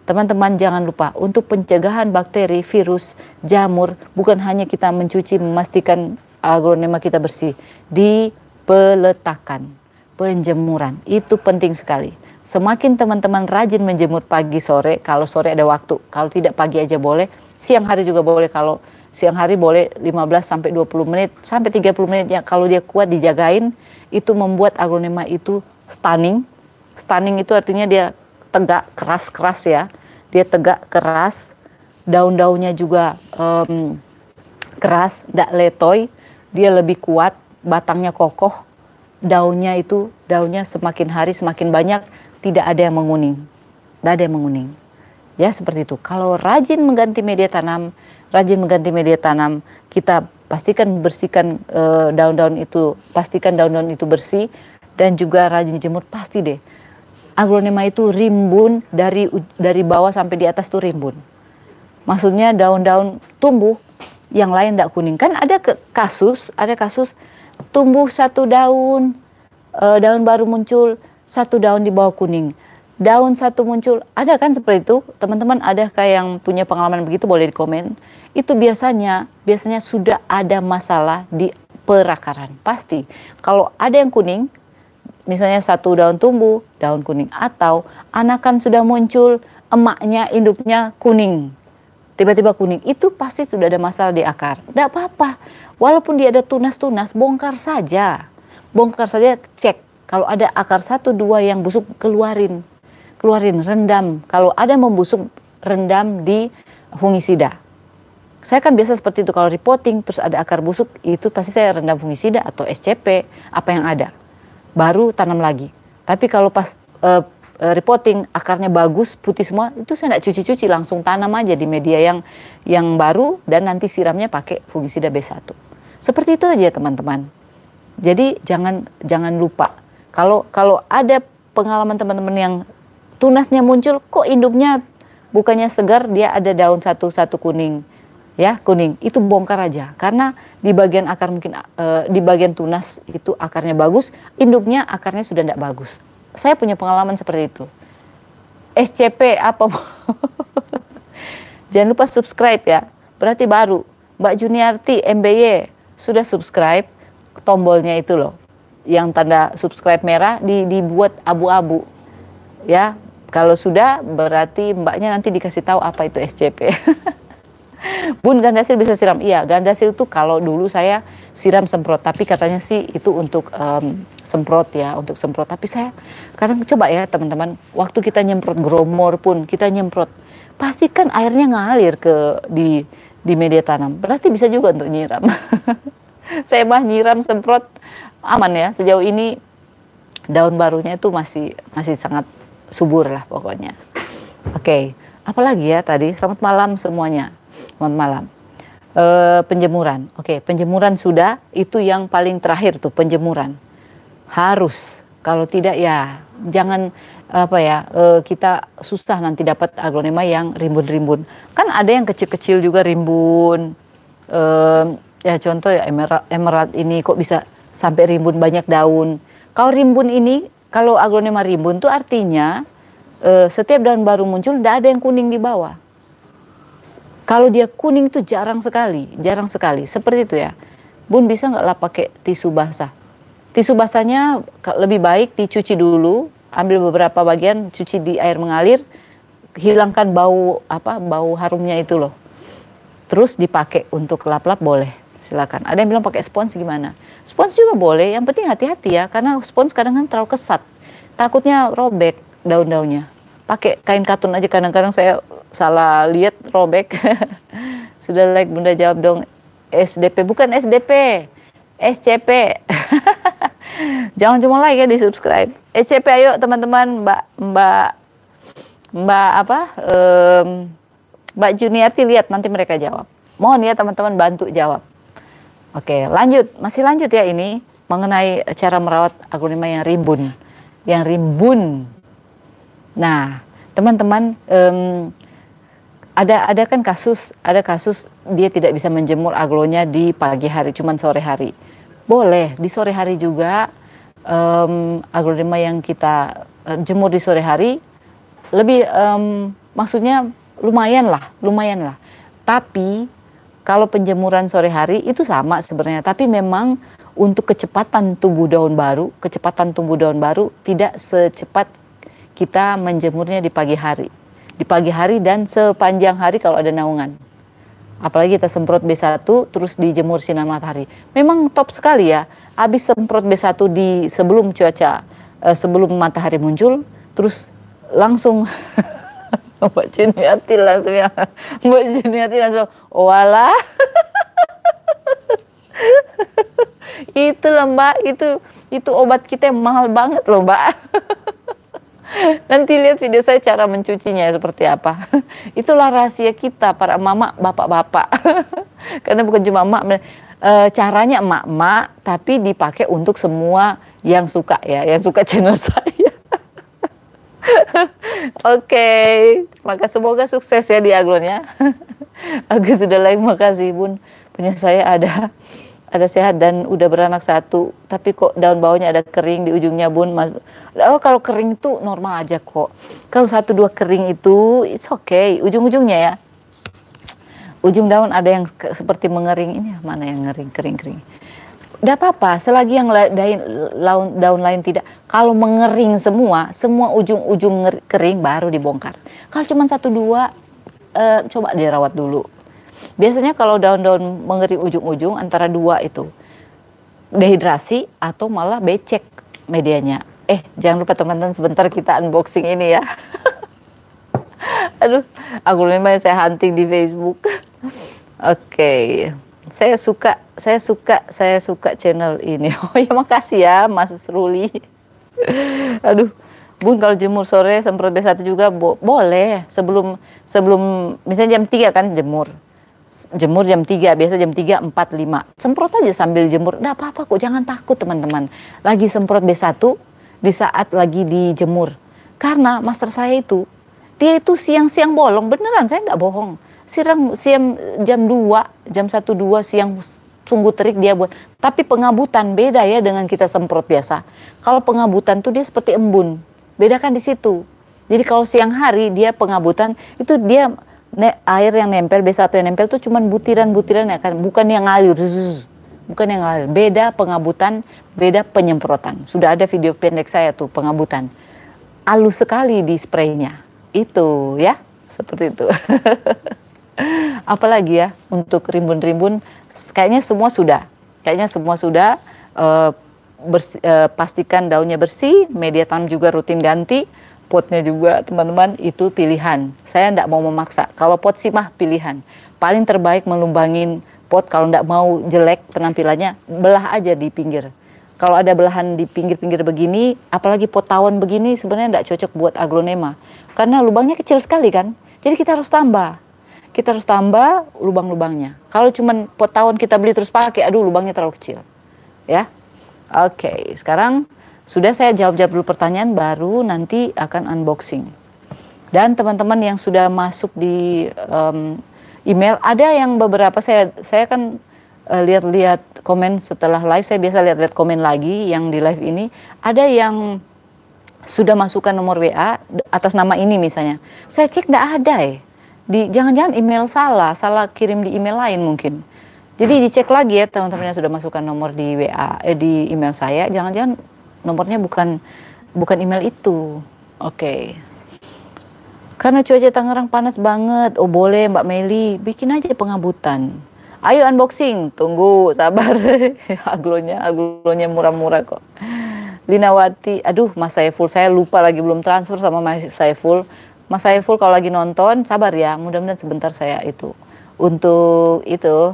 Teman-teman jangan lupa untuk pencegahan bakteri, virus, jamur bukan hanya kita mencuci memastikan aglonema kita bersih di peletakan, penjemuran itu penting sekali. Semakin teman-teman rajin menjemur pagi sore, kalau sore ada waktu, kalau tidak pagi aja boleh, siang hari juga boleh kalau siang hari boleh 15 sampai 20 menit sampai 30 menit ya kalau dia kuat dijagain itu membuat aglonema itu stunning. Stunning itu artinya dia tegak keras-keras ya. Dia tegak keras, daun-daunnya juga um, keras, tidak letoy, dia lebih kuat, batangnya kokoh, daunnya itu daunnya semakin hari semakin banyak, tidak ada yang menguning. Tidak ada yang menguning. Ya seperti itu. Kalau rajin mengganti media tanam, rajin mengganti media tanam, kita pastikan bersihkan eh, daun-daun uh, itu, pastikan daun-daun itu bersih dan juga rajin jemur pasti deh Aglonema itu rimbun dari dari bawah sampai di atas tuh rimbun. Maksudnya daun-daun tumbuh, yang lain tidak kuning. Kan ada ke, kasus, ada kasus tumbuh satu daun, e, daun baru muncul, satu daun di bawah kuning. Daun satu muncul, ada kan seperti itu? Teman-teman ada kayak yang punya pengalaman begitu boleh dikomen. Itu biasanya, biasanya sudah ada masalah di perakaran. Pasti. Kalau ada yang kuning, misalnya satu daun tumbuh, daun kuning atau anakan sudah muncul, emaknya induknya kuning. Tiba-tiba kuning itu pasti sudah ada masalah di akar. Tidak apa-apa. Walaupun dia ada tunas-tunas, bongkar saja. Bongkar saja cek. Kalau ada akar satu dua yang busuk keluarin. Keluarin rendam. Kalau ada membusuk rendam di fungisida. Saya kan biasa seperti itu kalau reporting terus ada akar busuk itu pasti saya rendam fungisida atau SCP apa yang ada baru tanam lagi. Tapi kalau pas uh, reporting akarnya bagus putih semua itu saya tidak cuci-cuci langsung tanam aja di media yang yang baru dan nanti siramnya pakai fungisida B1 seperti itu aja teman-teman jadi jangan jangan lupa kalau kalau ada pengalaman teman-teman yang tunasnya muncul kok induknya bukannya segar dia ada daun satu satu kuning ya kuning itu bongkar aja karena di bagian akar mungkin e, di bagian tunas itu akarnya bagus induknya akarnya sudah tidak bagus saya punya pengalaman seperti itu SCP apa jangan lupa subscribe ya berarti baru Mbak Juniarti MBY sudah subscribe tombolnya itu loh yang tanda subscribe merah di, dibuat abu-abu ya kalau sudah berarti mbaknya nanti dikasih tahu apa itu SCP Bun gandasil bisa siram. Iya, ganda gandasil itu kalau dulu saya siram semprot, tapi katanya sih itu untuk um, semprot ya, untuk semprot. Tapi saya kadang coba ya teman-teman, waktu kita nyemprot gromor pun kita nyemprot, pastikan airnya ngalir ke di di media tanam. Berarti bisa juga untuk nyiram. saya mah nyiram semprot aman ya. Sejauh ini daun barunya itu masih masih sangat subur lah pokoknya. Oke, okay. apalagi ya tadi? Selamat malam semuanya. Selamat malam. E, penjemuran, oke, penjemuran sudah itu yang paling terakhir tuh penjemuran harus kalau tidak ya jangan apa ya e, kita susah nanti dapat aglonema yang rimbun-rimbun kan ada yang kecil-kecil juga rimbun e, ya contoh ya emerald, emerald ini kok bisa sampai rimbun banyak daun kalau rimbun ini kalau aglonema rimbun tuh artinya e, setiap daun baru muncul tidak ada yang kuning di bawah kalau dia kuning tuh jarang sekali, jarang sekali. Seperti itu ya. Bun bisa nggak lah pakai tisu basah? Tisu basahnya lebih baik dicuci dulu, ambil beberapa bagian, cuci di air mengalir, hilangkan bau apa bau harumnya itu loh. Terus dipakai untuk lap-lap boleh, silakan. Ada yang bilang pakai spons gimana? Spons juga boleh, yang penting hati-hati ya, karena spons kadang kan terlalu kesat. Takutnya robek daun-daunnya pakai kain katun aja kadang-kadang saya salah lihat robek sudah like bunda jawab dong SDP bukan SDP SCP jangan cuma like ya di subscribe SCP ayo teman-teman mbak mbak mbak apa um, mbak Juniati lihat nanti mereka jawab mohon ya teman-teman bantu jawab oke lanjut masih lanjut ya ini mengenai cara merawat aglonema yang rimbun yang rimbun Nah, teman-teman um, ada ada kan kasus ada kasus dia tidak bisa menjemur aglonya di pagi hari, cuman sore hari. Boleh di sore hari juga um, aglonema yang kita eh, jemur di sore hari lebih um, maksudnya lumayan lah, lumayan lah. Tapi kalau penjemuran sore hari itu sama sebenarnya, tapi memang untuk kecepatan tumbuh daun baru, kecepatan tumbuh daun baru tidak secepat kita menjemurnya di pagi hari. Di pagi hari dan sepanjang hari kalau ada naungan. Apalagi kita semprot B1 terus dijemur sinar matahari. Memang top sekali ya. Habis semprot B1 di sebelum cuaca eh, sebelum matahari muncul terus langsung Mbak Juniati langsung ya. Mbak Juniati langsung, wala. itu lah mbak, itu itu obat kita yang mahal banget loh mbak. Nanti lihat video saya cara mencucinya seperti apa. Itulah rahasia kita para mama, bapak-bapak. Karena bukan cuma mak eh, caranya mak emak tapi dipakai untuk semua yang suka ya, yang suka channel saya. Oke, okay. maka semoga sukses ya di aglonya ya. sudah lain makasih Bun, punya saya ada ada sehat dan udah beranak satu, tapi kok daun bawahnya ada kering di ujungnya bun. oh kalau kering itu normal aja kok. Kalau satu dua kering itu it's okay. Ujung-ujungnya ya. Ujung daun ada yang seperti mengering ini mana yang ngering kering kering. Tidak apa-apa, selagi yang lain, daun, daun lain tidak. Kalau mengering semua, semua ujung-ujung kering baru dibongkar. Kalau cuma satu dua, eh, coba dirawat dulu Biasanya kalau daun-daun mengering ujung-ujung antara dua itu dehidrasi atau malah becek medianya. Eh, jangan lupa teman-teman sebentar kita unboxing ini ya. Aduh, aku yang saya hunting di Facebook. Oke. Okay. Saya suka, saya suka, saya suka channel ini. Oh ya makasih ya Mas Ruli. Aduh, Bun kalau jemur sore semprot B1 juga bo boleh sebelum sebelum misalnya jam 3 kan jemur jemur jam 3, biasa jam 3, 4, 5. Semprot aja sambil jemur. Nggak apa-apa kok, jangan takut teman-teman. Lagi semprot B1 di saat lagi dijemur. Karena master saya itu, dia itu siang-siang bolong. Beneran, saya nggak bohong. Siang, siang jam 2, jam 1, 2 siang sungguh terik dia buat. Tapi pengabutan beda ya dengan kita semprot biasa. Kalau pengabutan tuh dia seperti embun. Bedakan di situ. Jadi kalau siang hari dia pengabutan itu dia ne, air yang nempel B1 yang nempel tuh cuman butiran-butiran ya kan bukan yang ngalir zzz, bukan yang ngalir beda pengabutan beda penyemprotan sudah ada video pendek saya tuh pengabutan halus sekali di spraynya itu ya seperti itu apalagi ya untuk rimbun-rimbun kayaknya semua sudah kayaknya semua sudah uh, bersih, uh, pastikan daunnya bersih media tanam juga rutin ganti potnya juga teman-teman itu pilihan. Saya tidak mau memaksa. Kalau pot sih mah pilihan. Paling terbaik melumbangin pot kalau tidak mau jelek penampilannya belah aja di pinggir. Kalau ada belahan di pinggir-pinggir begini, apalagi pot tawon begini sebenarnya tidak cocok buat aglonema. Karena lubangnya kecil sekali kan. Jadi kita harus tambah. Kita harus tambah lubang-lubangnya. Kalau cuma pot tawon kita beli terus pakai, aduh lubangnya terlalu kecil. Ya. Oke, okay, sekarang sudah saya jawab-jawab dulu pertanyaan baru nanti akan unboxing. Dan teman-teman yang sudah masuk di um, email ada yang beberapa saya saya kan uh, lihat-lihat komen setelah live saya biasa lihat-lihat komen lagi yang di live ini ada yang sudah masukkan nomor WA atas nama ini misalnya. Saya cek tidak ada ya. Di jangan-jangan email salah, salah kirim di email lain mungkin. Jadi dicek lagi ya teman-teman yang sudah masukkan nomor di WA eh, di email saya, jangan-jangan nomornya bukan bukan email itu oke okay. karena cuaca Tangerang panas banget oh boleh Mbak Meli bikin aja pengabutan ayo unboxing tunggu sabar aglonya aglonya murah-murah kok Linawati aduh Mas Saiful saya lupa lagi belum transfer sama Mas Saiful Mas Saiful kalau lagi nonton sabar ya mudah-mudahan sebentar saya itu untuk itu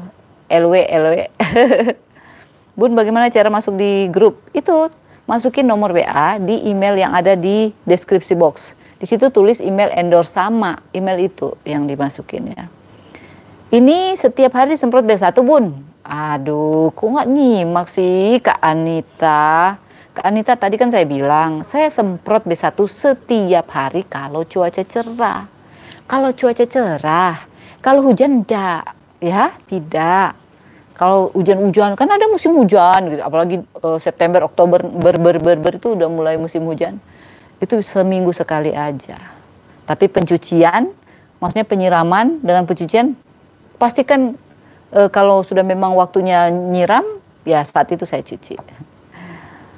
LW LW Bun bagaimana cara masuk di grup itu masukin nomor WA di email yang ada di deskripsi box. Di situ tulis email endorse sama email itu yang dimasukin ya. Ini setiap hari semprot B1 bun. Aduh, kok nggak nyimak sih Kak Anita? Kak Anita tadi kan saya bilang, saya semprot B1 setiap hari kalau cuaca cerah. Kalau cuaca cerah, kalau hujan enggak, ya tidak kalau hujan-hujan kan ada musim hujan gitu apalagi uh, September Oktober ber, ber ber ber itu udah mulai musim hujan itu seminggu sekali aja tapi pencucian maksudnya penyiraman dengan pencucian pastikan e, kalau sudah memang waktunya nyiram ya saat itu saya cuci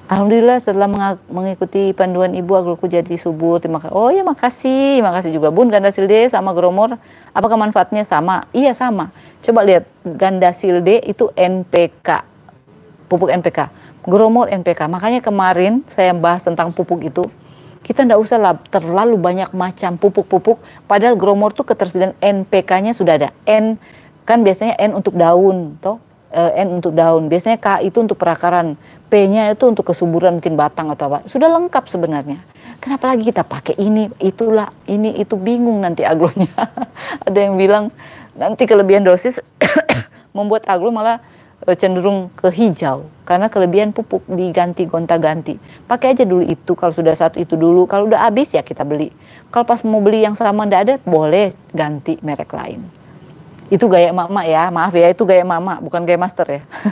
Alhamdulillah setelah mengikuti panduan ibu agulku jadi subur terima kasih oh ya makasih makasih juga bun ganda silde sama gromor apakah manfaatnya sama iya sama Coba lihat ganda silde itu NPK. Pupuk NPK. Gromor NPK. Makanya kemarin saya bahas tentang pupuk itu. Kita tidak usah lah terlalu banyak macam pupuk-pupuk. Padahal gromor tuh ketersediaan NPK-nya sudah ada. N kan biasanya N untuk daun, toh eh, N untuk daun. Biasanya K itu untuk perakaran, P-nya itu untuk kesuburan mungkin batang atau apa. Sudah lengkap sebenarnya kenapa lagi kita pakai ini itulah ini itu bingung nanti aglonya. ada yang bilang Nanti kelebihan dosis membuat aglo malah e, cenderung ke hijau karena kelebihan pupuk diganti gonta-ganti. Pakai aja dulu itu kalau sudah satu itu dulu. Kalau udah habis ya kita beli. Kalau pas mau beli yang sama ndak ada boleh ganti merek lain. Itu gaya mama ya. Maaf ya itu gaya mama bukan gaya master ya.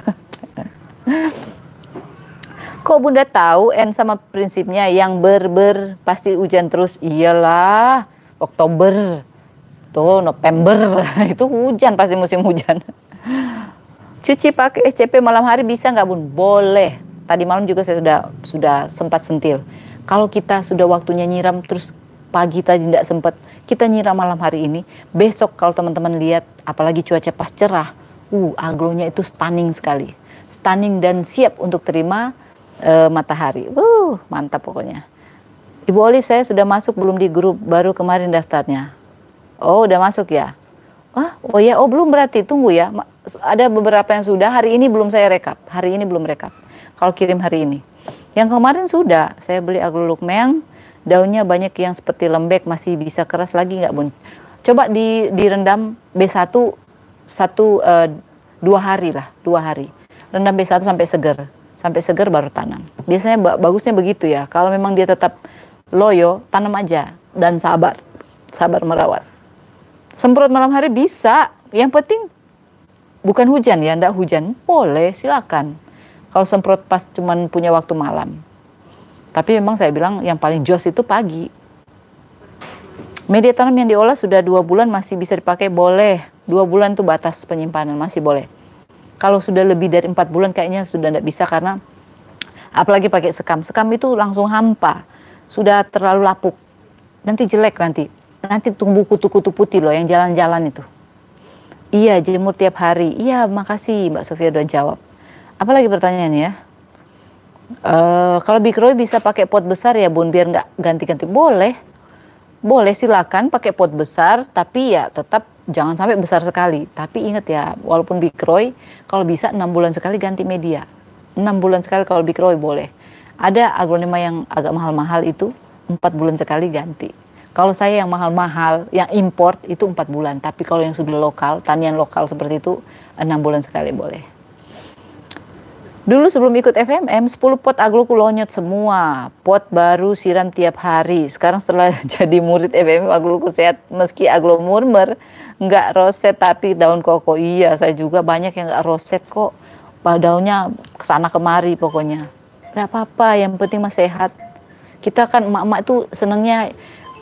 Kok Bunda tahu N sama prinsipnya yang berber -ber, pasti hujan terus? Iyalah, Oktober Tuh gitu, November itu hujan pasti musim hujan. Cuci pakai SCP malam hari bisa nggak bun? Boleh. Tadi malam juga saya sudah sudah sempat sentil. Kalau kita sudah waktunya nyiram terus pagi tadi tidak sempat, kita nyiram malam hari ini. Besok kalau teman-teman lihat, apalagi cuaca pas cerah, uh aglonya itu stunning sekali, stunning dan siap untuk terima uh, matahari. Uh mantap pokoknya. Ibu Oli saya sudah masuk belum di grup baru kemarin daftarnya. Oh, udah masuk ya? Oh, oh ya, oh belum berarti tunggu ya. Ada beberapa yang sudah, hari ini belum saya rekap. Hari ini belum rekap. Kalau kirim hari ini. Yang kemarin sudah, saya beli agluluk meng. daunnya banyak yang seperti lembek, masih bisa keras lagi nggak bun? Coba di direndam B1 satu uh, dua hari lah, dua hari. Rendam B1 sampai seger, sampai seger baru tanam. Biasanya bagusnya begitu ya. Kalau memang dia tetap loyo, tanam aja dan sabar, sabar merawat. Semprot malam hari bisa. Yang penting bukan hujan ya, ndak hujan. Boleh, silakan. Kalau semprot pas cuman punya waktu malam. Tapi memang saya bilang yang paling jos itu pagi. Media tanam yang diolah sudah dua bulan masih bisa dipakai boleh. Dua bulan tuh batas penyimpanan masih boleh. Kalau sudah lebih dari empat bulan kayaknya sudah tidak bisa karena apalagi pakai sekam. Sekam itu langsung hampa, sudah terlalu lapuk. Nanti jelek nanti nanti tumbuh kutu-kutu putih loh yang jalan-jalan itu. Iya, jemur tiap hari. Iya, makasih Mbak Sofia udah jawab. Apalagi pertanyaannya ya? Uh, kalau Bikroy bisa pakai pot besar ya Bun, biar nggak ganti-ganti. Boleh, boleh silakan pakai pot besar, tapi ya tetap jangan sampai besar sekali. Tapi ingat ya, walaupun Bikroy, kalau bisa enam bulan sekali ganti media. Enam bulan sekali kalau Bikroy boleh. Ada agronema yang agak mahal-mahal itu, empat bulan sekali ganti. Kalau saya yang mahal-mahal, yang import itu empat bulan. Tapi kalau yang sudah lokal, tanian lokal seperti itu enam bulan sekali boleh. Dulu sebelum ikut FMM, 10 pot aglo kulonyot semua. Pot baru siram tiap hari. Sekarang setelah jadi murid FMM, ku sehat. Meski aglo murmer, nggak roset tapi daun koko. Iya, saya juga banyak yang nggak roset kok. Daunnya kesana kemari pokoknya. Nggak apa-apa, yang penting mah sehat. Kita kan emak-emak itu senangnya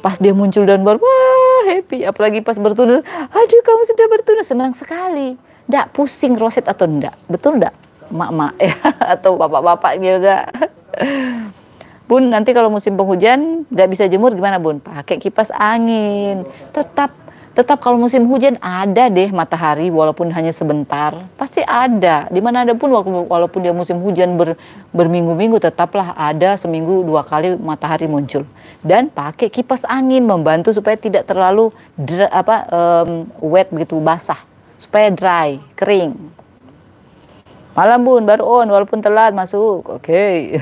pas dia muncul dan baru wah happy apalagi pas bertunas aduh kamu sudah bertunas senang sekali ndak pusing roset atau ndak betul ndak mak-mak ya atau bapak-bapak juga Bun, nanti kalau musim penghujan nggak bisa jemur gimana Bun? Pakai kipas angin. Tetap tetap kalau musim hujan ada deh matahari walaupun hanya sebentar pasti ada dimana ada pun walaupun dia musim hujan ber, berminggu-minggu tetaplah ada seminggu dua kali matahari muncul dan pakai kipas angin membantu supaya tidak terlalu dry, apa um, wet begitu basah supaya dry kering malam bun baru on walaupun telat masuk oke okay.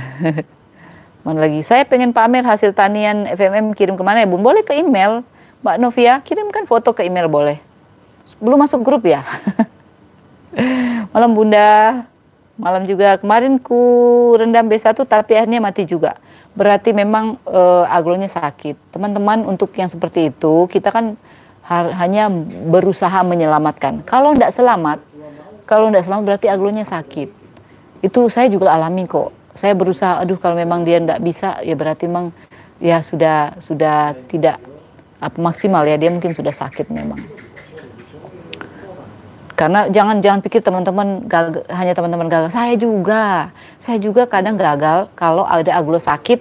mana lagi saya pengen pamer hasil tanian FMM kirim kemana ya bun boleh ke email Mbak Novia, kirimkan foto ke email boleh. Belum masuk grup ya? malam Bunda, malam juga kemarin ku rendam B1 tapi akhirnya mati juga. Berarti memang e, eh, aglonya sakit. Teman-teman untuk yang seperti itu kita kan hanya berusaha menyelamatkan. Kalau tidak selamat, kalau tidak selamat berarti aglonya sakit. Itu saya juga alami kok. Saya berusaha, aduh kalau memang dia tidak bisa, ya berarti memang ya sudah sudah tidak apa maksimal ya dia mungkin sudah sakit memang karena jangan jangan pikir teman-teman hanya teman-teman gagal saya juga saya juga kadang gagal kalau ada aglo sakit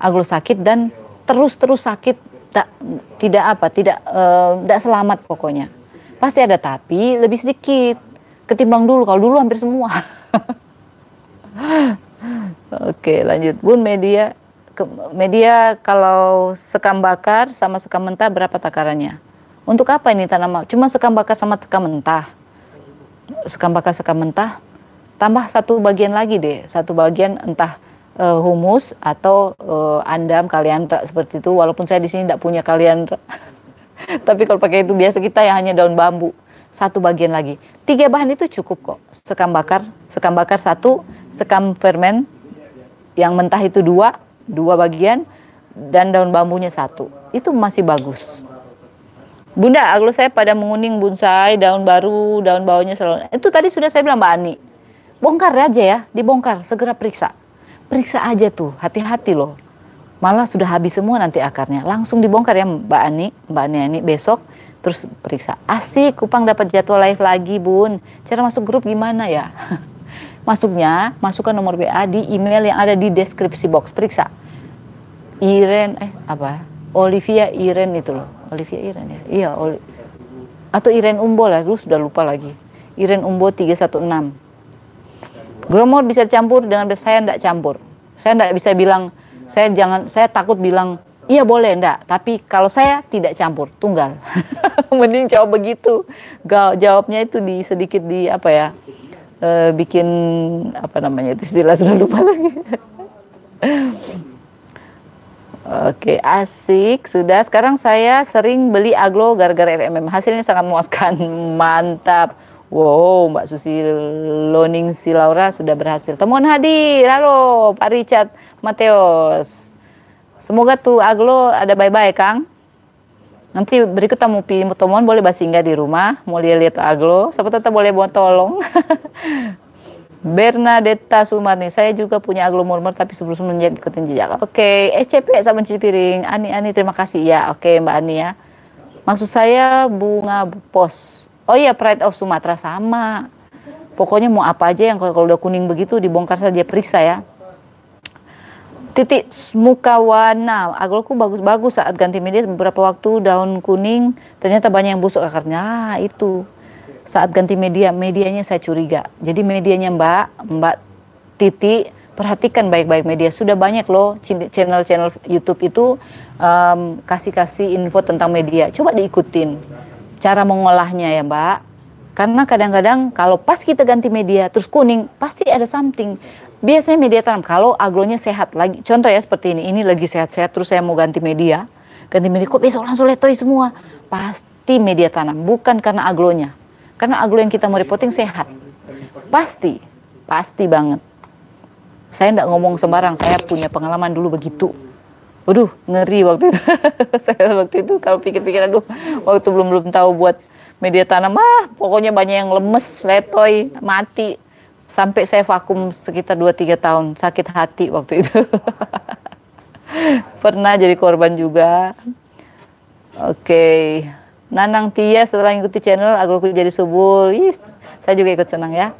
aglo sakit dan terus-terus sakit tak tidak apa tidak eh, tidak uh, selamat pokoknya pasti ada tapi lebih sedikit ketimbang dulu kalau dulu hampir semua oke lanjut bun media media kalau sekam bakar sama sekam mentah berapa takarannya? Untuk apa ini tanaman? Cuma sekam bakar sama sekam mentah. Sekam bakar sekam mentah tambah satu bagian lagi deh, satu bagian entah uh, humus atau uh, andam kalian seperti itu. Walaupun saya di sini tidak punya kalian, tapi kalau pakai itu biasa kita yang hanya daun bambu. Satu bagian lagi. Tiga bahan itu cukup kok. Sekam bakar, sekam bakar satu, sekam ferment yang mentah itu dua, dua bagian dan daun bambunya satu. Itu masih bagus. Bunda, kalau saya pada menguning bonsai, daun baru, daun bawahnya selalu. Itu tadi sudah saya bilang Mbak Ani. Bongkar aja ya, dibongkar, segera periksa. Periksa aja tuh, hati-hati loh. Malah sudah habis semua nanti akarnya. Langsung dibongkar ya Mbak Ani, Mbak Ani, Ani besok terus periksa. Asik, Kupang dapat jadwal live lagi, Bun. Cara masuk grup gimana ya? Masuknya, masukkan nomor WA di email yang ada di deskripsi box. Periksa. Iren, eh apa? Olivia Iren itu loh. Olivia Iren ya? Iya, Oli atau Iren Umbo lah, lu sudah lupa lagi. Iren Umbo 316. Gromor bisa campur dengan saya tidak campur. Saya tidak bisa bilang, saya jangan, saya takut bilang, iya boleh enggak Tapi kalau saya tidak campur, tunggal. Mending jawab begitu. Gak, Jawabnya itu di sedikit di apa ya, uh, bikin apa namanya itu istilah sudah lupa lagi. Oke, asik. Sudah sekarang saya sering beli aglo gara-gara FMM. Hasilnya sangat memuaskan. Mantap. Wow, Mbak Susi Loning si Laura sudah berhasil. Temuan hadir. Halo, Pak Richard Mateos. Semoga tuh aglo ada bye-bye, Kang. Nanti berikut tamu temuan boleh basingga di rumah, mau lihat aglo, siapa tetap boleh buat tolong. Bernadetta Sumarni, saya juga punya aglo murmur tapi sebelum semenjak ikutin jejak. Oke, okay. ECP sama cuci piring. Ani Ani terima kasih ya. Oke, okay, Mbak Ani ya. Maksud saya bunga pos. Oh iya Pride of Sumatera sama. Pokoknya mau apa aja yang kalau udah kuning begitu dibongkar saja periksa ya. Titik mukawana. Agulku bagus-bagus saat ganti media beberapa waktu daun kuning ternyata banyak yang busuk akarnya. Ah, itu. Saat ganti media, medianya saya curiga. Jadi medianya Mbak, Mbak Titi perhatikan baik-baik media sudah banyak loh channel-channel YouTube itu kasih kasih-kasih info tentang media coba diikutin cara mengolahnya ya Mbak karena kadang-kadang kalau pas kita ganti media terus kuning pasti ada something biasanya media tanam kalau agronya sehat lagi contoh ya seperti ini ini lagi sehat-sehat terus saya mau ganti media ganti media kok besok langsung letoy semua pasti media tanam bukan karena agronya karena aglo yang kita mau repotting sehat pasti pasti banget saya tidak ngomong sembarang saya punya pengalaman dulu begitu Waduh, ngeri waktu itu. saya waktu itu kalau pikir-pikir aduh, waktu belum belum tahu buat media tanam ah, pokoknya banyak yang lemes, letoy, mati. Sampai saya vakum sekitar 2-3 tahun, sakit hati waktu itu. Pernah jadi korban juga. Oke. Okay. Nanang Tia setelah ikuti channel aku jadi subur. Ih, saya juga ikut senang ya.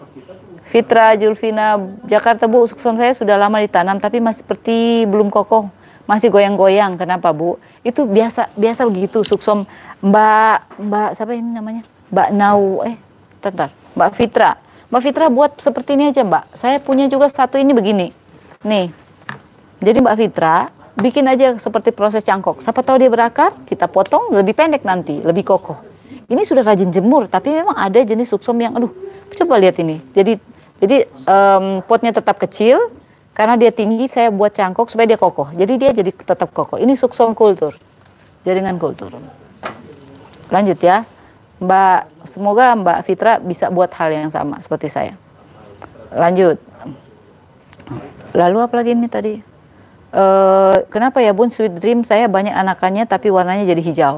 Fitra Julvina Jakarta Bu, sukson saya sudah lama ditanam tapi masih seperti belum kokoh, masih goyang-goyang. Kenapa Bu? Itu biasa biasa begitu suksom Mbak Mbak siapa ini namanya? Mbak Nau eh tante Mbak Fitra Mbak Fitra buat seperti ini aja Mbak. Saya punya juga satu ini begini. Nih. Jadi Mbak Fitra bikin aja seperti proses cangkok. Siapa tahu dia berakar, kita potong lebih pendek nanti, lebih kokoh. Ini sudah rajin jemur, tapi memang ada jenis suksom yang aduh, coba lihat ini. Jadi jadi um, potnya tetap kecil karena dia tinggi saya buat cangkok supaya dia kokoh. Jadi dia jadi tetap kokoh. Ini suksom kultur. Jaringan kultur. Lanjut ya. Mbak, semoga Mbak Fitra bisa buat hal yang sama seperti saya. Lanjut. Lalu apa lagi ini tadi? E, kenapa ya Bun Sweet Dream saya banyak anakannya tapi warnanya jadi hijau.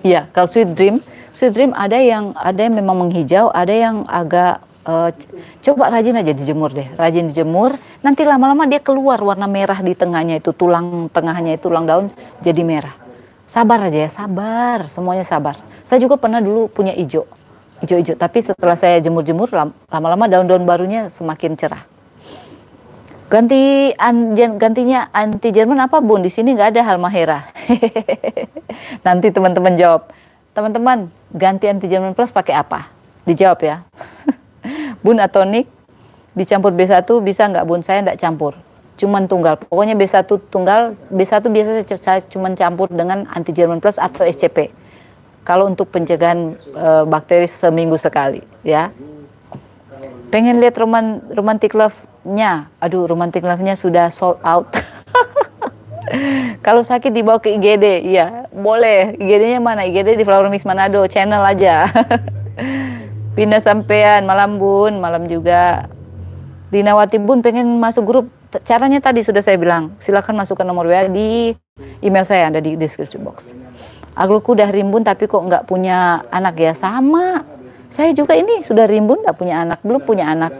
Iya, kalau Sweet Dream, Sweet Dream ada yang ada yang memang menghijau, ada yang agak e, coba rajin aja dijemur deh, rajin dijemur. Nanti lama-lama dia keluar warna merah di tengahnya itu tulang tengahnya itu tulang daun jadi merah. Sabar aja ya, sabar, semuanya sabar saya juga pernah dulu punya ijo, ijo-ijo. Tapi setelah saya jemur-jemur, lama-lama daun-daun barunya semakin cerah. Ganti an, gantinya anti Jerman apa bun? Di sini nggak ada Halmahera. Nanti teman-teman jawab. Teman-teman, ganti anti Jerman plus pakai apa? Dijawab ya. bun atau Nick, dicampur B1 bisa nggak bun? Saya nggak campur. Cuman tunggal. Pokoknya B1 tunggal, B1 biasa saya cuman campur dengan anti Jerman plus atau SCP kalau untuk pencegahan e, bakteri seminggu sekali ya pengen lihat roman romantic love-nya aduh romantic love-nya sudah sold out kalau sakit dibawa ke IGD ya boleh IGD-nya mana IGD di Flower Miss Manado channel aja pindah sampean malam bun malam juga Dinawati bun pengen masuk grup caranya tadi sudah saya bilang silahkan masukkan nomor WA di email saya ada di description box Agulku udah rimbun tapi kok nggak punya anak ya sama. Saya juga ini sudah rimbun nggak punya anak belum punya anak.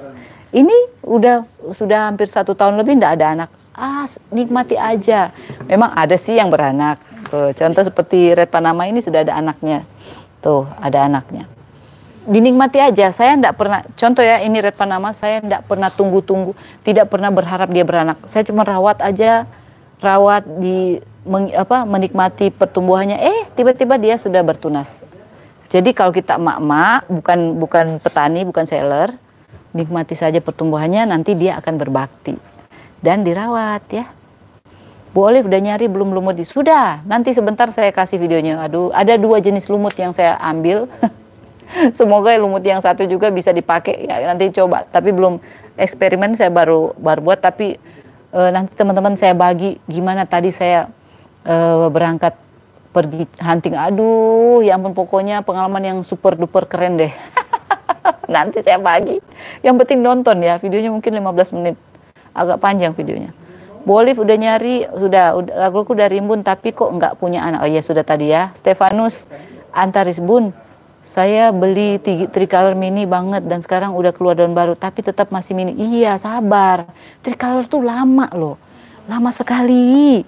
Ini udah sudah hampir satu tahun lebih nggak ada anak. Ah nikmati aja. Memang ada sih yang beranak. Tuh, contoh seperti Red Panama ini sudah ada anaknya. Tuh ada anaknya. Dinikmati aja. Saya nggak pernah. Contoh ya ini Red Panama saya nggak pernah tunggu-tunggu. Tidak pernah berharap dia beranak. Saya cuma rawat aja rawat di meng, apa, menikmati pertumbuhannya, eh tiba-tiba dia sudah bertunas. Jadi kalau kita emak-emak, bukan bukan petani, bukan seller, nikmati saja pertumbuhannya, nanti dia akan berbakti dan dirawat ya. Bu Olive udah nyari belum lumut di sudah. Nanti sebentar saya kasih videonya. Aduh, ada dua jenis lumut yang saya ambil. Semoga lumut yang satu juga bisa dipakai ya nanti coba. Tapi belum eksperimen saya baru baru buat tapi e, nanti teman-teman saya bagi gimana tadi saya uh, berangkat pergi hunting. Aduh, ya ampun pokoknya pengalaman yang super duper keren deh. Nanti saya bagi. Yang penting nonton ya, videonya mungkin 15 menit. Agak panjang videonya. Bolif udah nyari, sudah, udah aku udah rimbun tapi kok nggak punya anak. Oh ya sudah tadi ya. Stefanus Antaris Bun, saya beli tricolor mini banget dan sekarang udah keluar daun baru tapi tetap masih mini. Iya, sabar. Tricolor tuh lama loh. Lama sekali.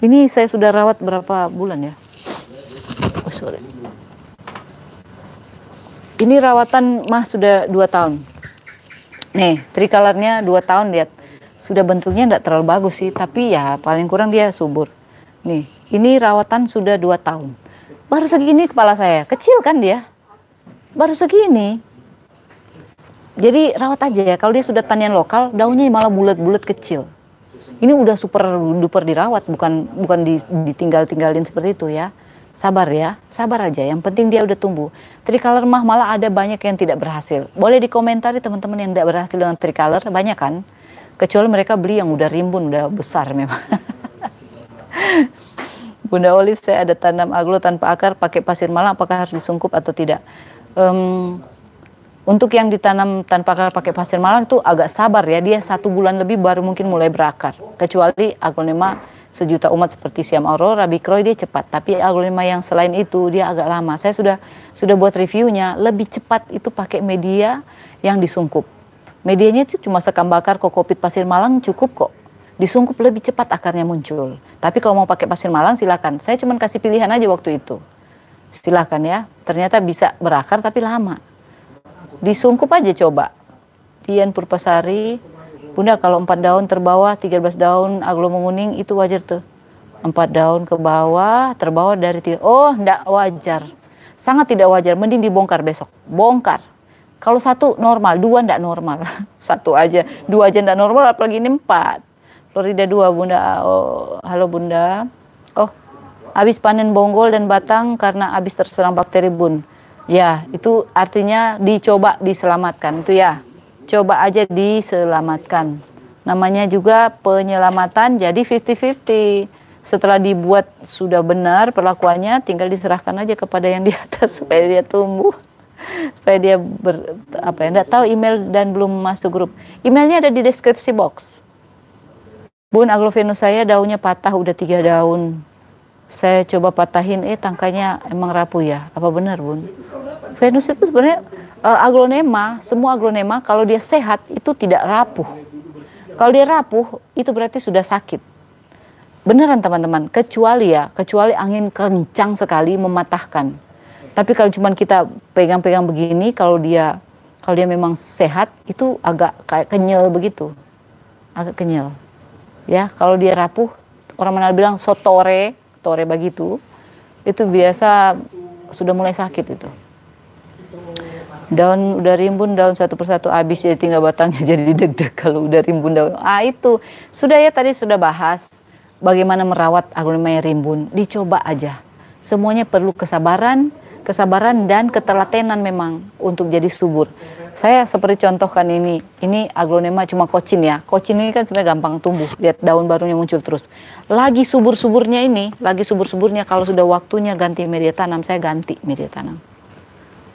Ini saya sudah rawat berapa bulan ya? Oh, sorry. Ini rawatan mah sudah dua tahun. Nih, trikalarnya dua tahun lihat. Sudah bentuknya tidak terlalu bagus sih, tapi ya paling kurang dia subur. Nih, ini rawatan sudah dua tahun. Baru segini kepala saya, kecil kan dia? Baru segini. Jadi rawat aja ya, kalau dia sudah tanian lokal, daunnya malah bulat-bulat kecil ini udah super duper dirawat bukan bukan ditinggal tinggalin seperti itu ya sabar ya sabar aja yang penting dia udah tumbuh tricolor mah malah ada banyak yang tidak berhasil boleh dikomentari teman-teman yang tidak berhasil dengan tricolor banyak kan kecuali mereka beli yang udah rimbun udah besar memang Bunda Olive saya ada tanam aglo tanpa akar pakai pasir malam apakah harus disungkup atau tidak um, untuk yang ditanam tanpa pakai pasir malang itu agak sabar ya, dia satu bulan lebih baru mungkin mulai berakar. Kecuali aglonema sejuta umat seperti Siam Aurora, Bikroy dia cepat. Tapi aglonema yang selain itu dia agak lama. Saya sudah sudah buat reviewnya, lebih cepat itu pakai media yang disungkup. Medianya itu cuma sekam bakar kokopit pasir malang cukup kok. Disungkup lebih cepat akarnya muncul. Tapi kalau mau pakai pasir malang silakan. Saya cuma kasih pilihan aja waktu itu. Silakan ya. Ternyata bisa berakar tapi lama disungkup aja coba. Dian Purpasari, Bunda kalau empat daun terbawa, 13 daun aglo menguning itu wajar tuh. Empat daun ke bawah, terbawa dari tiga. Oh, ndak wajar. Sangat tidak wajar, mending dibongkar besok. Bongkar. Kalau satu normal, dua ndak normal. satu aja, dua aja ndak normal, apalagi ini empat. Florida dua, Bunda. Oh, halo Bunda. Oh, habis panen bonggol dan batang karena habis terserang bakteri bun. Ya, itu artinya dicoba diselamatkan itu ya. Coba aja diselamatkan. Namanya juga penyelamatan jadi 50-50. Setelah dibuat sudah benar perlakuannya, tinggal diserahkan aja kepada yang di atas supaya dia tumbuh supaya dia ber, apa ya nggak tahu email dan belum masuk grup emailnya ada di deskripsi box bun aglovenus saya daunnya patah udah tiga daun saya coba patahin eh tangkainya emang rapuh ya apa benar bun Venus itu sebenarnya uh, eh, aglonema, semua aglonema kalau dia sehat itu tidak rapuh. Kalau dia rapuh itu berarti sudah sakit. Beneran teman-teman, kecuali ya, kecuali angin kencang sekali mematahkan. Tapi kalau cuman kita pegang-pegang begini, kalau dia kalau dia memang sehat itu agak kayak kenyal begitu. Agak kenyal. Ya, kalau dia rapuh, orang mana bilang sotore, tore begitu. Itu biasa sudah mulai sakit itu daun udah rimbun daun satu persatu habis jadi tinggal batangnya jadi deg-deg kalau udah rimbun daun ah itu sudah ya tadi sudah bahas bagaimana merawat aglonema yang rimbun dicoba aja semuanya perlu kesabaran kesabaran dan ketelatenan memang untuk jadi subur saya seperti contohkan ini ini aglonema cuma kocin ya kocin ini kan sebenarnya gampang tumbuh lihat daun barunya muncul terus lagi subur-suburnya ini lagi subur-suburnya kalau sudah waktunya ganti media tanam saya ganti media tanam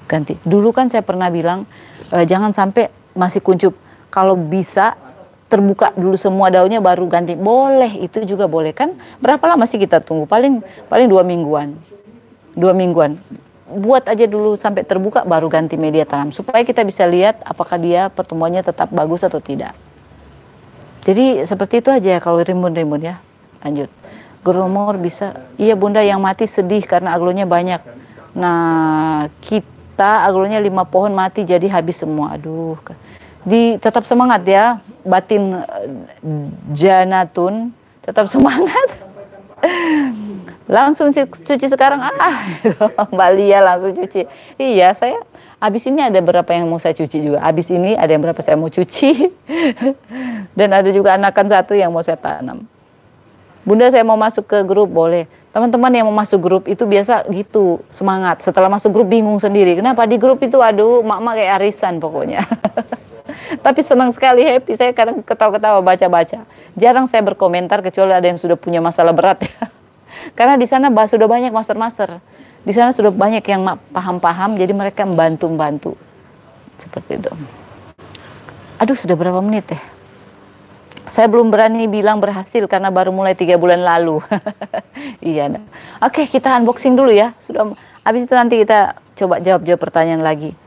ganti. Dulu kan saya pernah bilang e, jangan sampai masih kuncup. Kalau bisa terbuka dulu semua daunnya baru ganti. Boleh itu juga boleh kan? Berapa lama sih kita tunggu? Paling paling dua mingguan. Dua mingguan. Buat aja dulu sampai terbuka baru ganti media tanam supaya kita bisa lihat apakah dia pertumbuhannya tetap bagus atau tidak. Jadi seperti itu aja ya kalau rimbun-rimbun ya. Lanjut. Geromor bisa. Iya bunda yang mati sedih karena aglonya banyak. Nah, kita juta, agronya lima pohon mati jadi habis semua. Aduh. Di tetap semangat ya, batin eh, janatun, tetap semangat. langsung cuci sekarang ah Mbak Lia langsung cuci iya saya habis ini ada berapa yang mau saya cuci juga habis ini ada yang berapa saya mau cuci dan ada juga anakan satu yang mau saya tanam Bunda saya mau masuk ke grup boleh teman-teman yang mau masuk grup itu biasa gitu semangat setelah masuk grup bingung sendiri kenapa di grup itu aduh mak-mak kayak arisan pokoknya tapi senang sekali happy saya kadang ketawa-ketawa baca-baca jarang saya berkomentar kecuali ada yang sudah punya masalah berat ya karena di sana sudah banyak master-master di sana sudah banyak yang paham-paham jadi mereka membantu bantu seperti itu aduh sudah berapa menit ya saya belum berani bilang berhasil karena baru mulai tiga bulan lalu. iya. Nah. Oke, kita unboxing dulu ya. Sudah habis itu nanti kita coba jawab-jawab pertanyaan lagi.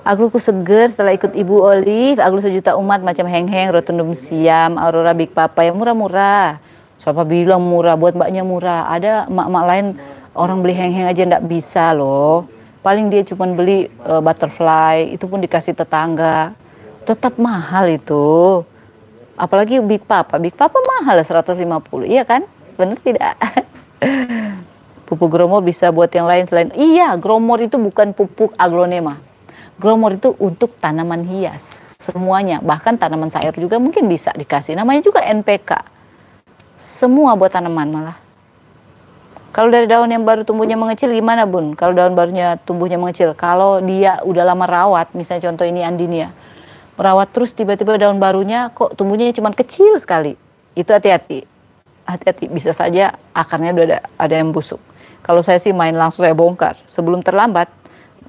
Agluku seger setelah ikut Ibu Olive, Aglu sejuta umat macam heng-heng, rotundum siam, aurora big papa yang murah-murah. Siapa bilang murah, buat mbaknya murah. Ada mak-mak lain orang beli heng-heng aja ndak bisa loh. Paling dia cuma beli uh, butterfly, itu pun dikasih tetangga. Tetap mahal itu. Apalagi Big Papa. Big Papa mahal 150, iya kan? Benar tidak? pupuk gromor bisa buat yang lain selain iya, gromor itu bukan pupuk aglonema. Gromor itu untuk tanaman hias semuanya, bahkan tanaman sayur juga mungkin bisa dikasih. Namanya juga NPK. Semua buat tanaman malah. Kalau dari daun yang baru tumbuhnya mengecil gimana bun? Kalau daun barunya tumbuhnya mengecil, kalau dia udah lama rawat, misalnya contoh ini andinia, merawat terus tiba-tiba daun barunya kok tumbuhnya cuma kecil sekali. Itu hati-hati. Hati-hati bisa saja akarnya udah ada, ada yang busuk. Kalau saya sih main langsung saya bongkar sebelum terlambat.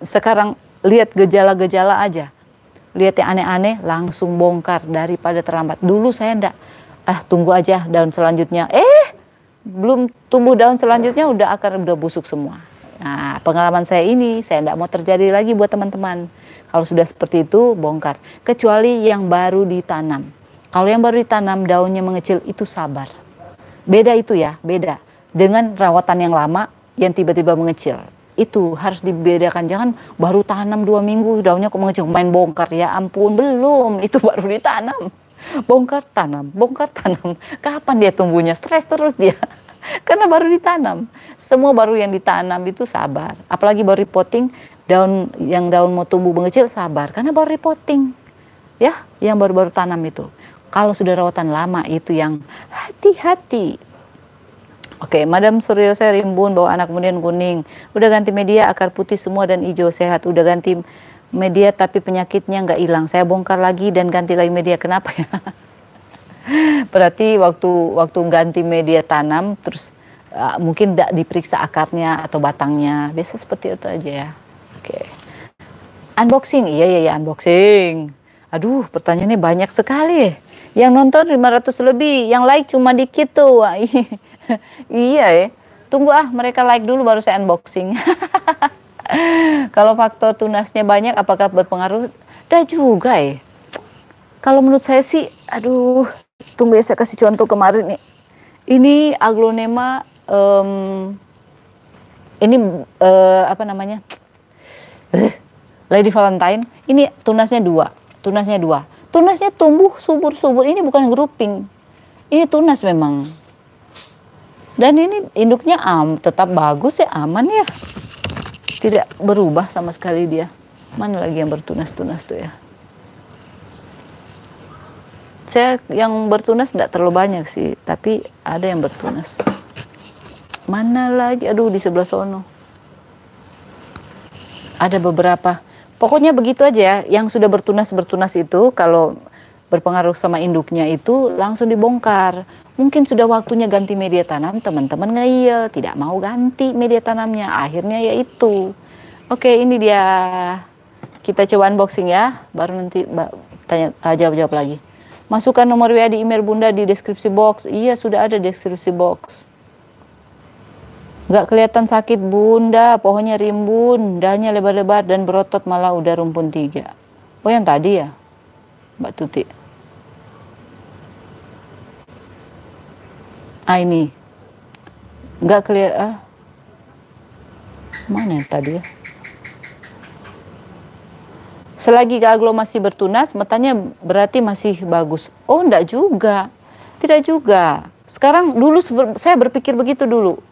Sekarang lihat gejala-gejala aja. Lihat yang aneh-aneh langsung bongkar daripada terlambat. Dulu saya enggak ah tunggu aja daun selanjutnya. Eh, belum tumbuh daun selanjutnya udah akar udah busuk semua. Nah, pengalaman saya ini saya enggak mau terjadi lagi buat teman-teman kalau sudah seperti itu bongkar. Kecuali yang baru ditanam. Kalau yang baru ditanam daunnya mengecil itu sabar. Beda itu ya, beda. Dengan rawatan yang lama yang tiba-tiba mengecil. Itu harus dibedakan. Jangan baru tanam dua minggu daunnya kok mengecil. Main bongkar ya ampun belum. Itu baru ditanam. Bongkar tanam, bongkar tanam. Kapan dia tumbuhnya? Stres terus dia. Karena baru ditanam. Semua baru yang ditanam itu sabar. Apalagi baru repotting, daun yang daun mau tumbuh mengecil sabar karena baru repotting ya yang baru-baru tanam itu kalau sudah rawatan lama itu yang hati-hati Oke, Madam Suryo saya rimbun bawa anak kemudian kuning. Udah ganti media akar putih semua dan hijau sehat. Udah ganti media tapi penyakitnya nggak hilang. Saya bongkar lagi dan ganti lagi media. Kenapa ya? Berarti waktu waktu ganti media tanam terus uh, mungkin tidak diperiksa akarnya atau batangnya. Biasa seperti itu aja ya. Oke. Unboxing. Iya iya iya unboxing. Aduh, pertanyaannya banyak sekali. Yang nonton 500 lebih, yang like cuma dikit tuh. iya ya. Tunggu ah, mereka like dulu baru saya unboxing. Kalau faktor tunasnya banyak apakah berpengaruh? Dah juga ya. Kalau menurut saya sih, aduh, tunggu ya saya kasih contoh kemarin nih. Ini aglonema um, ini uh, apa namanya? eh Lady Valentine ini tunasnya dua, tunasnya dua. Tunasnya tumbuh subur-subur ini bukan grouping. Ini tunas memang. Dan ini induknya am tetap bagus ya aman ya. Tidak berubah sama sekali dia. Mana lagi yang bertunas-tunas tuh ya? Saya yang bertunas tidak terlalu banyak sih, tapi ada yang bertunas. Mana lagi? Aduh di sebelah sono. Ada beberapa. Pokoknya begitu aja ya, yang sudah bertunas-bertunas itu kalau berpengaruh sama induknya itu langsung dibongkar. Mungkin sudah waktunya ganti media tanam, teman-teman ngeyel, tidak mau ganti media tanamnya. Akhirnya ya itu. Oke, ini dia. Kita coba unboxing ya, baru nanti tanya eh, jawab-jawab lagi. Masukkan nomor WA di email Bunda di deskripsi box. Iya, sudah ada deskripsi box. Gak kelihatan sakit bunda, pohonnya rimbun, dahnya lebar-lebar dan berotot malah udah rumpun tiga. Oh yang tadi ya, Mbak Tuti. Ah ini, gak kelihatan. Ah. Mana yang tadi ya? Selagi gaglo masih bertunas, matanya berarti masih bagus. Oh, enggak juga. Tidak juga. Sekarang dulu saya berpikir begitu dulu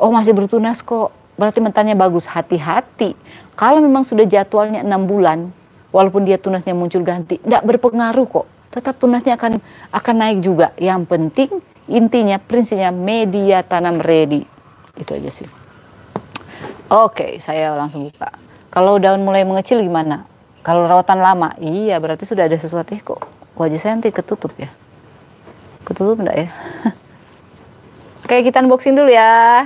oh masih bertunas kok, berarti mentalnya bagus. Hati-hati, kalau memang sudah jadwalnya enam bulan, walaupun dia tunasnya muncul ganti, tidak berpengaruh kok. Tetap tunasnya akan akan naik juga. Yang penting intinya prinsipnya media tanam ready. Itu aja sih. Oke, saya langsung buka. Kalau daun mulai mengecil gimana? Kalau rawatan lama, iya berarti sudah ada sesuatu ya kok. Wajah saya nanti ketutup ya. Ketutup enggak ya? Oke, kita unboxing dulu ya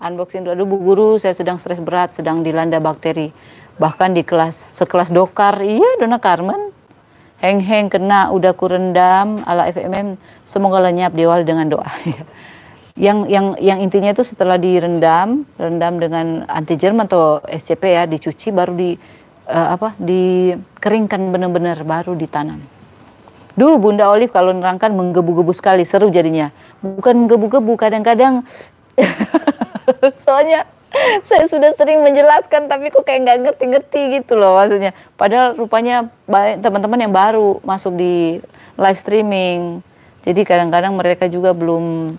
unboxing dulu. Aduh bu guru, saya sedang stres berat, sedang dilanda bakteri. Bahkan di kelas sekelas dokar, iya Dona Carmen. Heng-heng kena, udah kurendam ala FMM, semoga lenyap diwal dengan doa. yang yang yang intinya itu setelah direndam, rendam dengan anti Jerman atau SCP ya, dicuci baru di uh, apa? dikeringkan benar-benar baru ditanam. Duh, Bunda Olive kalau nerangkan menggebu-gebu sekali, seru jadinya. Bukan menggebu-gebu, kadang-kadang Soalnya saya sudah sering menjelaskan tapi kok kayak nggak ngerti-ngerti gitu loh maksudnya. Padahal rupanya teman-teman yang baru masuk di live streaming. Jadi kadang-kadang mereka juga belum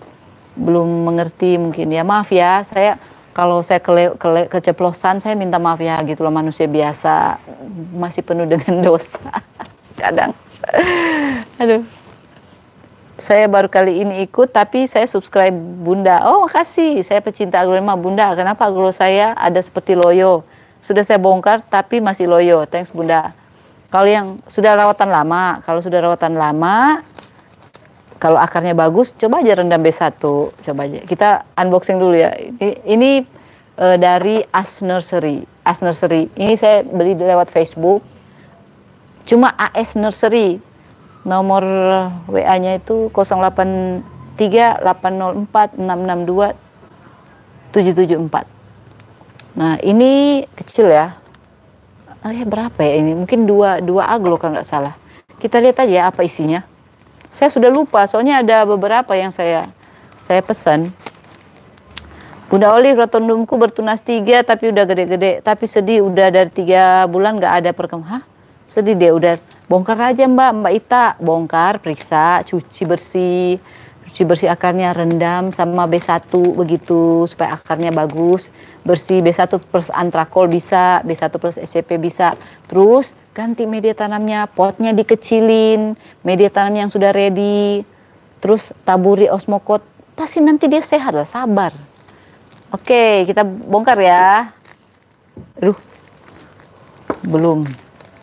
belum mengerti mungkin ya maaf ya saya kalau saya kele, kele, keceplosan saya minta maaf ya gitu loh manusia biasa masih penuh dengan dosa kadang aduh saya baru kali ini ikut tapi saya subscribe Bunda. Oh, makasih. Saya pecinta aglonema Bunda. Kenapa agro saya ada seperti loyo? Sudah saya bongkar tapi masih loyo. Thanks Bunda. Kalau yang sudah rawatan lama, kalau sudah rawatan lama kalau akarnya bagus coba aja rendam B1. Coba aja. Kita unboxing dulu ya. Ini, ini e, dari As Nursery. As Nursery. Ini saya beli lewat Facebook. Cuma AS Nursery Nomor eh, WA-nya itu 083 804 662 774. Nah, ini kecil ya. Ah, ya, berapa ya ini? Mungkin dua dua aglo kalau nggak salah. Kita lihat aja apa isinya. Saya sudah lupa, soalnya ada beberapa yang saya saya pesan. Bunda Oli rotondumku bertunas tiga tapi udah gede-gede tapi sedih udah dari tiga bulan nggak ada perkembangan. Sedih deh udah bongkar aja mbak mbak Ita bongkar periksa cuci bersih cuci bersih akarnya rendam sama B1 begitu supaya akarnya bagus bersih B1 plus antrakol bisa B1 plus SCP bisa terus ganti media tanamnya potnya dikecilin media tanam yang sudah ready terus taburi osmokot pasti nanti dia sehat lah sabar oke kita bongkar ya Aduh, belum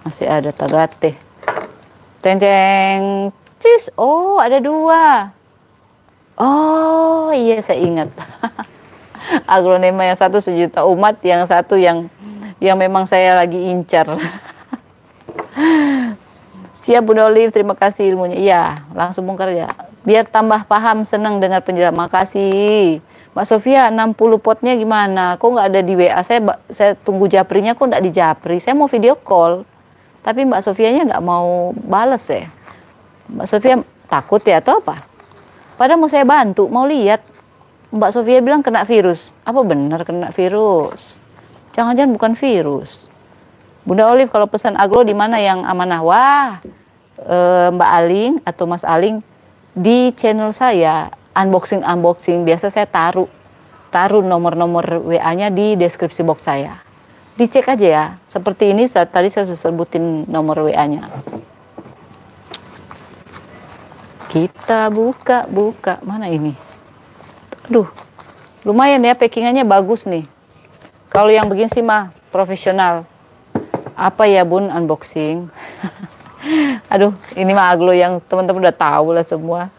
masih ada tagate. Ceng ceng. Oh, ada dua. Oh, iya saya ingat. Aglonema yang satu sejuta umat, yang satu yang yang memang saya lagi incar. Siap Bunda Olive, terima kasih ilmunya. Iya, langsung bongkar ya. Biar tambah paham, senang dengar penjelasan. Makasih. Mbak Sofia, 60 potnya gimana? Kok nggak ada di WA? Saya saya tunggu japrinya kok nggak di japri? Saya mau video call. Tapi Mbak Sofianya nggak mau bales ya. Mbak Sofia takut ya atau apa? Padahal mau saya bantu, mau lihat. Mbak Sofia bilang kena virus. Apa benar kena virus? Jangan-jangan bukan virus. Bunda Olive kalau pesan aglo di mana yang amanah? Wah, e, Mbak Aling atau Mas Aling di channel saya unboxing unboxing biasa saya taruh taruh nomor-nomor WA-nya di deskripsi box saya dicek aja ya. Seperti ini saat tadi saya sudah sebutin nomor WA-nya. Kita buka, buka. Mana ini? Aduh, lumayan ya packingannya bagus nih. Kalau yang begini sih mah profesional. Apa ya bun unboxing? Aduh, ini mah aglo yang teman-teman udah tahu lah semua.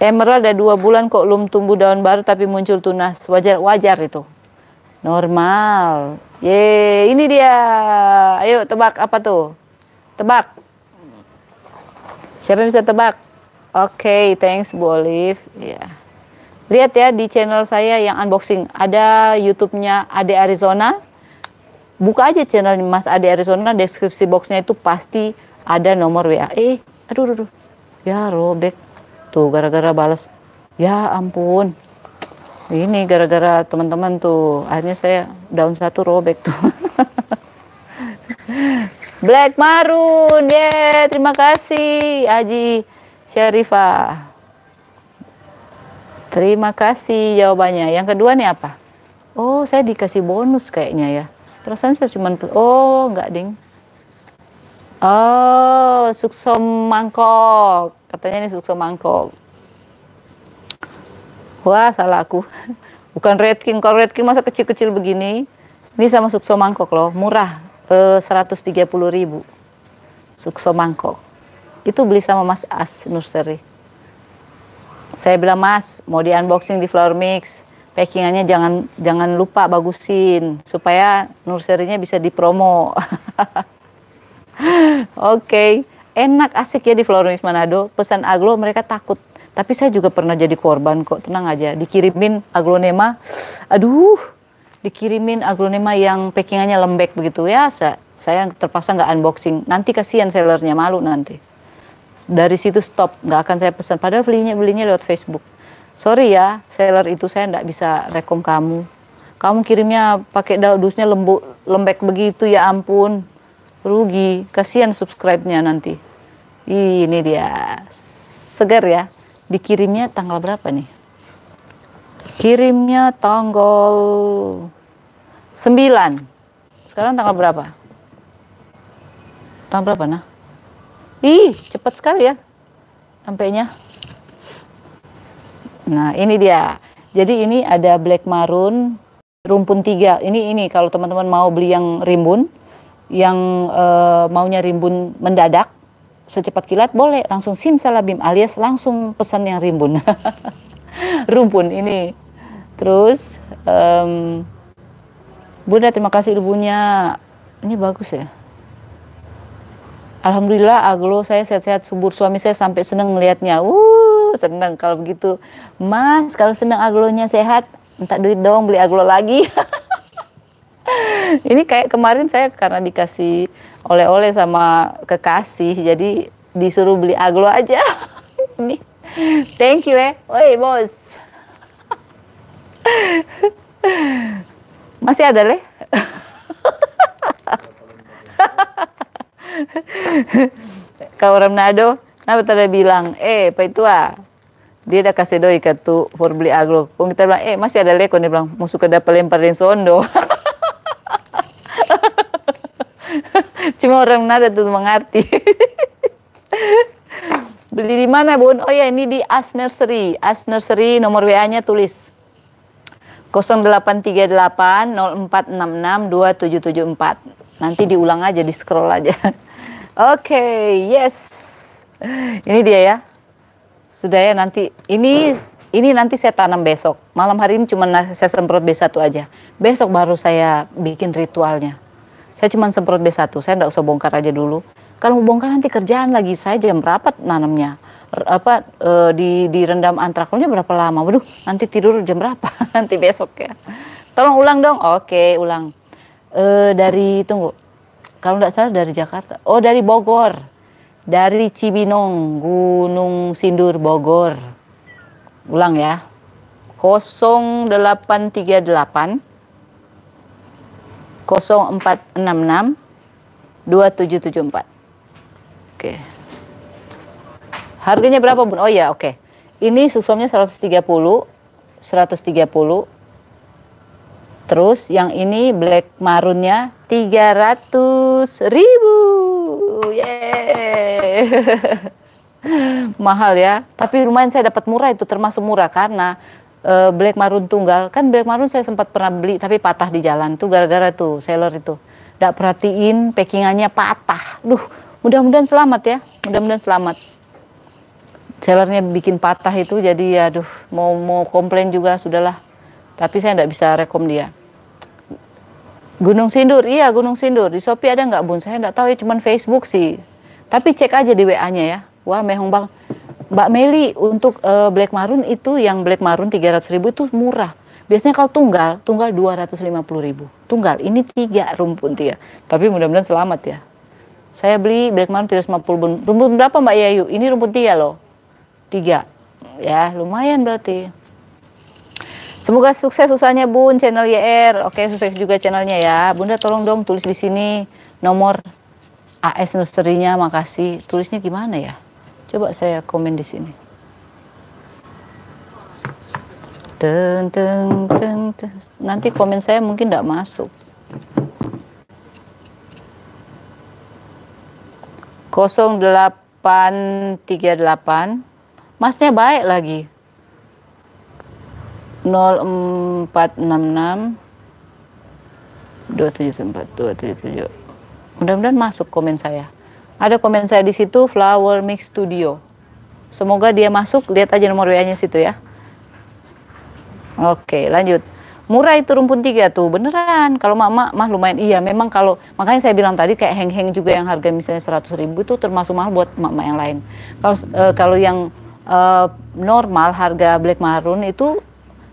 Emerald ada dua bulan kok belum tumbuh daun baru tapi muncul tunas. Wajar wajar itu. Normal. Ye, ini dia. Ayo tebak apa tuh? Tebak. Siapa yang bisa tebak? Oke, okay, thanks Bu Olive. Ya. Yeah. Lihat ya di channel saya yang unboxing. Ada YouTube-nya Ade Arizona. Buka aja channel Mas Ade Arizona, deskripsi boxnya itu pasti ada nomor WA. Eh, aduh, aduh, aduh. Ya robek. Tuh gara-gara balas. Ya ampun ini gara-gara teman-teman tuh akhirnya saya daun satu robek tuh Black Marun yeah terima kasih Aji Syarifah terima kasih jawabannya yang kedua nih apa oh saya dikasih bonus kayaknya ya perasaan saya cuma oh enggak ding oh suksom mangkok katanya ini suksom mangkok Wah, salah aku. Bukan Red King. Kalau Red King masa kecil-kecil begini. Ini sama sukso mangkok loh, murah. E, eh, 130 ribu. Sukso mangkok. Itu beli sama Mas As Nursery. Saya bilang, Mas, mau di unboxing di Flower Mix. Packingannya jangan jangan lupa bagusin. Supaya nurserynya bisa dipromo. Oke. okay. Enak asik ya di Flower Mix Manado. Pesan Aglo mereka takut tapi saya juga pernah jadi korban kok, tenang aja. Dikirimin aglonema, aduh, dikirimin aglonema yang packingannya lembek begitu ya. Saya, saya terpaksa nggak unboxing. Nanti kasihan sellernya malu nanti. Dari situ stop, nggak akan saya pesan. Padahal belinya belinya lewat Facebook. Sorry ya, seller itu saya nggak bisa rekom kamu. Kamu kirimnya pakai daudusnya lembut, lembek begitu ya ampun. Rugi, kasihan subscribe-nya nanti. Ini dia. Segar ya dikirimnya tanggal berapa nih? Kirimnya tanggal 9. Sekarang tanggal berapa? Tanggal berapa nah? Ih, cepat sekali ya sampainya. Nah, ini dia. Jadi ini ada black maroon rumpun tiga. Ini ini kalau teman-teman mau beli yang rimbun, yang e, maunya rimbun mendadak secepat kilat boleh langsung sim simsalabim alias langsung pesan yang rimbun rumpun ini terus um, Bunda terima kasih ibunya ini bagus ya Alhamdulillah aglo saya sehat-sehat subur suami saya sampai seneng melihatnya uh seneng kalau begitu Mas kalau seneng aglonya sehat minta duit dong beli aglo lagi ini kayak kemarin saya karena dikasih oleh-oleh sama kekasih jadi disuruh beli aglo aja ini thank you eh woi bos masih ada leh kau Ramnado kenapa tadi bilang eh pak itu dia dah kasih doi kartu for beli aglo pun kita bilang eh masih ada kau dia bilang musuh kedapa lempar dan sondo Cuma orang nada tuh mengerti. Beli di mana, Bun? Oh ya, ini di As Nursery. As Nursery nomor WA-nya tulis 0838 0466 2774. Nanti diulang aja, di scroll aja. Oke, okay, yes. Ini dia ya. Sudah ya nanti ini ini nanti saya tanam besok. Malam hari ini cuma saya semprot B1 aja. Besok baru saya bikin ritualnya. Saya cuma semprot B1, saya nggak usah bongkar aja dulu. Kalau mau bongkar nanti kerjaan lagi, saya jam berapa nanamnya? apa e, di direndam antraklonnya berapa lama? Waduh, nanti tidur jam berapa? nanti besok ya. Tolong ulang dong. Oke, ulang. E, dari tunggu. Kalau nggak salah dari Jakarta. Oh, dari Bogor. Dari Cibinong, Gunung Sindur, Bogor. Ulang ya. 0838 0466 2774. Oke. Okay. Harganya berapa, Bun? Oh iya, oke. Okay. Ini susomnya 130, 130. Terus yang ini black marunnya 300 ribu. Yeay. Mahal ya, tapi lumayan saya dapat murah itu termasuk murah karena uh, Black Maroon tunggal kan Black Maroon saya sempat pernah beli tapi patah di jalan tuh gara-gara tuh seller itu tidak perhatiin packingannya patah duh mudah-mudahan selamat ya mudah-mudahan selamat sellernya bikin patah itu jadi ya aduh mau mau komplain juga sudahlah tapi saya tidak bisa rekom dia Gunung Sindur iya Gunung Sindur di Shopee ada nggak bun saya tidak tahu ya cuman Facebook sih tapi cek aja di WA nya ya wah mehong bang Mbak Meli untuk uh, Black Maroon itu yang Black Maroon 300 ribu itu murah. Biasanya kalau tunggal, tunggal 250 ribu. Tunggal, ini tiga rumpun tiga. Tapi mudah-mudahan selamat ya. Saya beli Black Maroon 350 ribu. rumpun. berapa Mbak Yayu? Ini rumpun tiga loh. Tiga. Ya, lumayan berarti. Semoga sukses usahanya Bun, channel YR. Oke, sukses juga channelnya ya. Bunda tolong dong tulis di sini nomor AS nursery-nya, makasih. Tulisnya gimana ya? Coba saya komen di sini. Ten, ten, ten, ten. Nanti komen saya mungkin tidak masuk. 0838 Masnya baik lagi. 0466 274 277 mudah-mudahan masuk komen saya ada komen saya di situ Flower Mix Studio. Semoga dia masuk, lihat aja nomor WA-nya situ ya. Oke, lanjut. Murah itu rumpun tiga tuh, beneran. Kalau mama mah lumayan, iya memang kalau, makanya saya bilang tadi kayak heng-heng juga yang harga misalnya 100 ribu itu termasuk mahal buat mama yang lain. Kalau e, kalau yang e, normal harga black maroon itu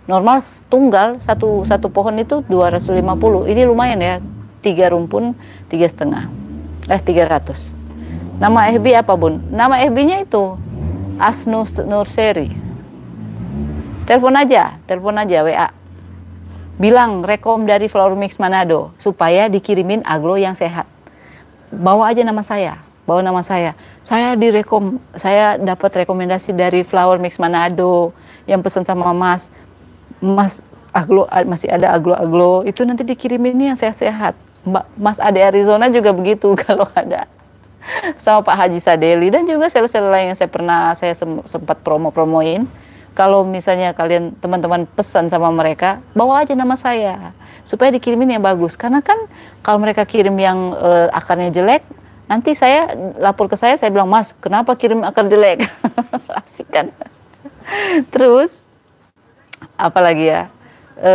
normal tunggal satu satu pohon itu 250 ini lumayan ya tiga rumpun tiga setengah eh 300 Nama FB apa bun? Nama FB-nya itu Asnus Nurseri. Telepon aja, telepon aja WA. Bilang rekom dari Flower Mix Manado supaya dikirimin aglo yang sehat. Bawa aja nama saya, bawa nama saya. Saya direkom, saya dapat rekomendasi dari Flower Mix Manado yang pesan sama Mas. Mas aglo masih ada aglo-aglo itu nanti dikirimin yang sehat-sehat. Mas ada Arizona juga begitu kalau ada sama Pak Haji Sadeli dan juga sel-sel lain yang saya pernah saya sempat promo-promoin kalau misalnya kalian teman-teman pesan sama mereka bawa aja nama saya supaya dikirimin yang bagus karena kan kalau mereka kirim yang uh, akarnya jelek nanti saya lapor ke saya saya bilang mas kenapa kirim akar jelek asik kan terus apalagi ya e,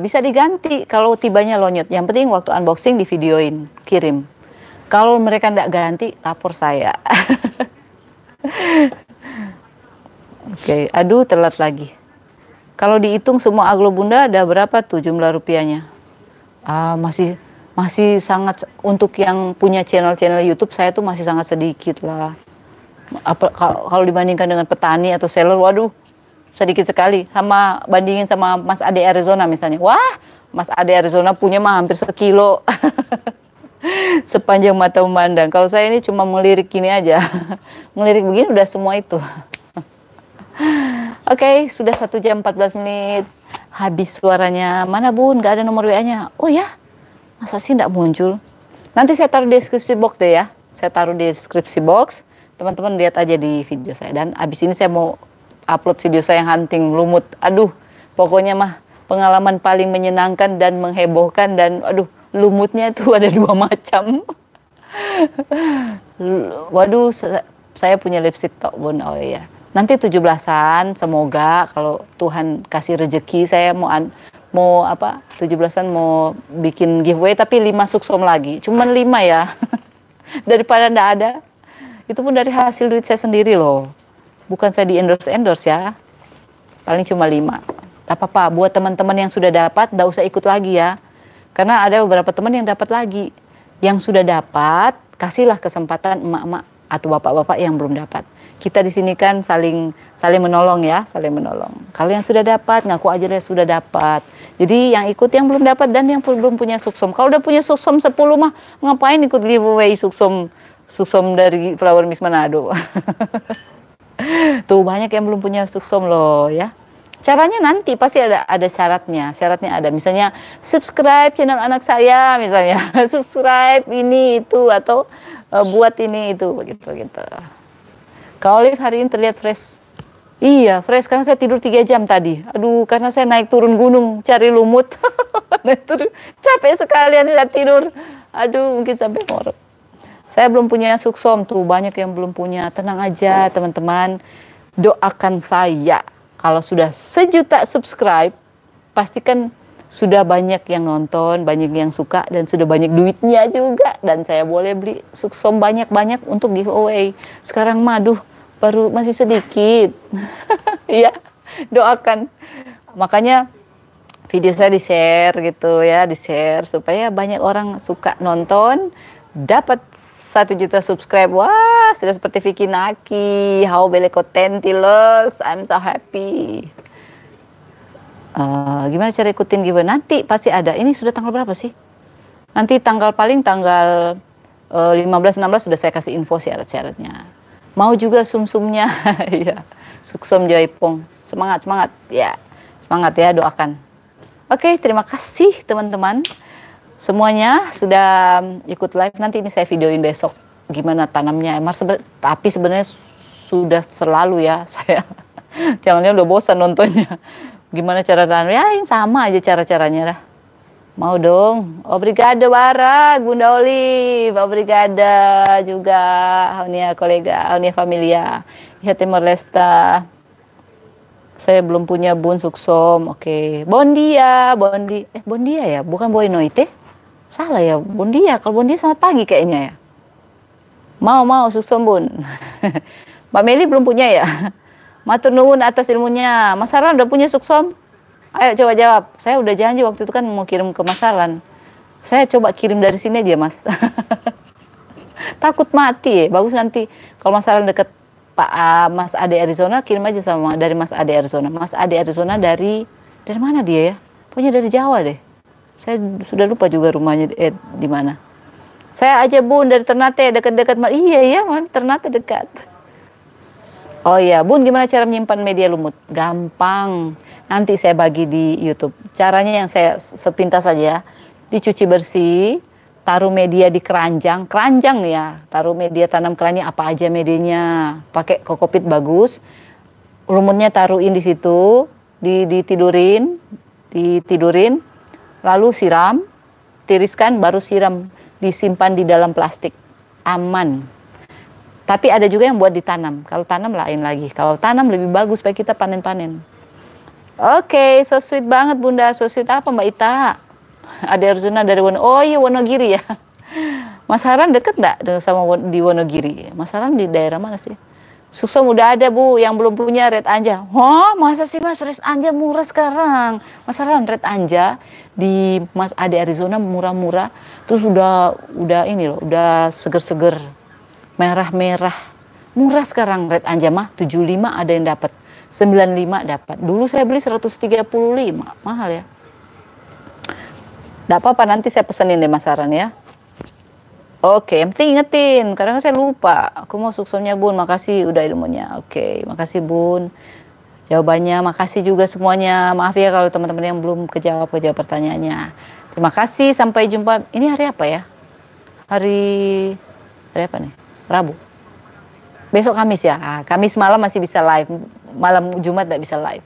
bisa diganti kalau tibanya lonyot yang penting waktu unboxing di videoin kirim kalau mereka tidak ganti, lapor saya. Oke, okay. aduh telat lagi. Kalau dihitung semua aglo bunda ada berapa tuh jumlah rupiahnya? Ah, masih masih sangat untuk yang punya channel-channel YouTube saya tuh masih sangat sedikit lah. Apa kalau dibandingkan dengan petani atau seller, waduh sedikit sekali. Sama bandingin sama Mas Ade Arizona misalnya, wah Mas Ade Arizona punya mah hampir sekilo. sepanjang mata memandang. Kalau saya ini cuma melirik gini aja, melirik begini udah semua itu. Oke, okay, sudah satu jam 14 menit. Habis suaranya, mana bun, gak ada nomor WA-nya. Oh ya, masa sih gak muncul? Nanti saya taruh di deskripsi box deh ya. Saya taruh di deskripsi box. Teman-teman lihat aja di video saya. Dan abis ini saya mau upload video saya yang hunting lumut. Aduh, pokoknya mah pengalaman paling menyenangkan dan menghebohkan dan aduh lumutnya itu ada dua macam. Waduh, saya punya lipstick tok bun oh iya. Nanti tujuh belasan, semoga kalau Tuhan kasih rezeki saya mau an mau apa 17-an mau bikin giveaway tapi lima suksom lagi. Cuman lima ya. Daripada ndak ada. Itu pun dari hasil duit saya sendiri loh. Bukan saya di endorse endorse ya. Paling cuma lima. Tak apa-apa buat teman-teman yang sudah dapat ndak usah ikut lagi ya karena ada beberapa teman yang dapat lagi. Yang sudah dapat, kasihlah kesempatan emak-emak atau bapak-bapak yang belum dapat. Kita di sini kan saling saling menolong ya, saling menolong. Kalau yang sudah dapat, ngaku aja deh sudah dapat. Jadi yang ikut yang belum dapat dan yang belum punya suksom. Kalau udah punya suksom 10 mah, ngapain ikut giveaway suksom suksom dari Flower Miss Manado? Tuh banyak yang belum punya suksom loh ya. Caranya nanti pasti ada ada syaratnya. Syaratnya ada misalnya subscribe channel anak saya misalnya, subscribe ini itu atau uh, buat ini itu begitu gitu. Kalau Olive hari ini terlihat fresh. Iya, fresh karena saya tidur tiga jam tadi. Aduh, karena saya naik turun gunung cari lumut. naik turun. Capek sekali saya tidur. Aduh, mungkin sampai ngorok. Saya belum punya suksom tuh, banyak yang belum punya. Tenang aja, teman-teman. Doakan saya kalau sudah sejuta subscribe, pastikan sudah banyak yang nonton, banyak yang suka, dan sudah banyak duitnya juga. Dan saya boleh beli suksom banyak-banyak untuk giveaway. Sekarang maduh, baru masih sedikit. ya doakan. Makanya video saya di-share gitu ya, di-share supaya banyak orang suka nonton, dapat satu juta subscribe wah sudah seperti Vicky Naki how bele kotenti los I'm so happy uh, gimana cara ikutin giveaway nanti pasti ada ini sudah tanggal berapa sih nanti tanggal paling tanggal uh, 15 16 sudah saya kasih info syarat-syaratnya mau juga sumsumnya ya suksum jaipong semangat semangat ya semangat ya doakan oke okay, terima kasih teman-teman semuanya sudah ikut live nanti ini saya videoin besok gimana tanamnya emar sebe tapi sebenarnya sudah selalu ya saya jangan udah bosan nontonnya gimana cara tanam ya yang sama aja cara-caranya lah mau dong obrigado bara bunda Olive obrigada juga Haunia kolega Haunia familia ya Timor lesta saya belum punya bun suksom oke okay. Bondia Bondi eh Bondia ya bukan Boy Noite salah ya Bondia kalau Bondia sama pagi kayaknya ya mau mau susun bun Mbak Meli belum punya ya Matur nuwun atas ilmunya Mas Aran udah punya Suksom ayo coba jawab saya udah janji waktu itu kan mau kirim ke Mas Aran saya coba kirim dari sini aja Mas takut mati ya. bagus nanti kalau Mas Aran deket Pak uh, Mas Ade Arizona kirim aja sama dari Mas Ade Arizona Mas Ade Arizona dari dari mana dia ya punya dari Jawa deh saya sudah lupa juga rumahnya eh, di mana. Saya aja bun dari Ternate dekat-dekat. Iya iya mana Ternate dekat. Oh iya, Bun gimana cara menyimpan media lumut? Gampang. Nanti saya bagi di YouTube. Caranya yang saya sepintas saja. Ya. Dicuci bersih, taruh media di keranjang, keranjang ya. Taruh media tanam keranjang apa aja medianya. Pakai kokopit bagus. Lumutnya taruhin di situ, di ditidurin, ditidurin, lalu siram, tiriskan baru siram, disimpan di dalam plastik. Aman. Tapi ada juga yang buat ditanam. Kalau tanam lain lagi. Kalau tanam lebih bagus supaya kita panen-panen. Oke, okay, so sweet banget Bunda. So sweet apa Mbak Ita? Ada Arjuna dari Wono. Oh iya Wonogiri ya. Mas Haran deket nggak sama di Wonogiri? Mas Haran di daerah mana sih? Susah mudah ada bu, yang belum punya red anja. Oh, masa sih mas red anja murah sekarang? Masalah red anja di mas Ade Arizona murah-murah. Terus udah udah ini loh, udah seger-seger, merah-merah, murah sekarang red anja mah 75 ada yang dapat, 95 dapat. Dulu saya beli 135, mahal ya. Tidak apa-apa nanti saya pesenin deh masaran ya. Oke, yang penting ingetin. Kadang kan saya lupa. Aku mau suksesnya Bun. Makasih udah ilmunya. Oke, makasih Bun. Jawabannya makasih juga semuanya. Maaf ya kalau teman-teman yang belum kejawab kejawab pertanyaannya. Terima kasih. Sampai jumpa. Ini hari apa ya? Hari hari apa nih? Rabu. Besok Kamis ya. Ah, Kamis malam masih bisa live. Malam Jumat tidak bisa live.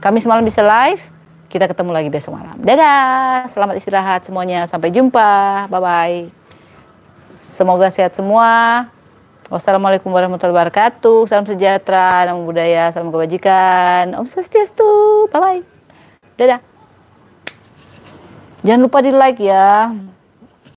Kamis malam bisa live. Kita ketemu lagi besok malam. Dadah. Selamat istirahat semuanya. Sampai jumpa. Bye bye. Semoga sehat semua. Wassalamualaikum warahmatullahi wabarakatuh. Salam sejahtera, salam budaya, salam kebajikan. Om Swastiastu. Bye bye. Dadah. Jangan lupa di like ya.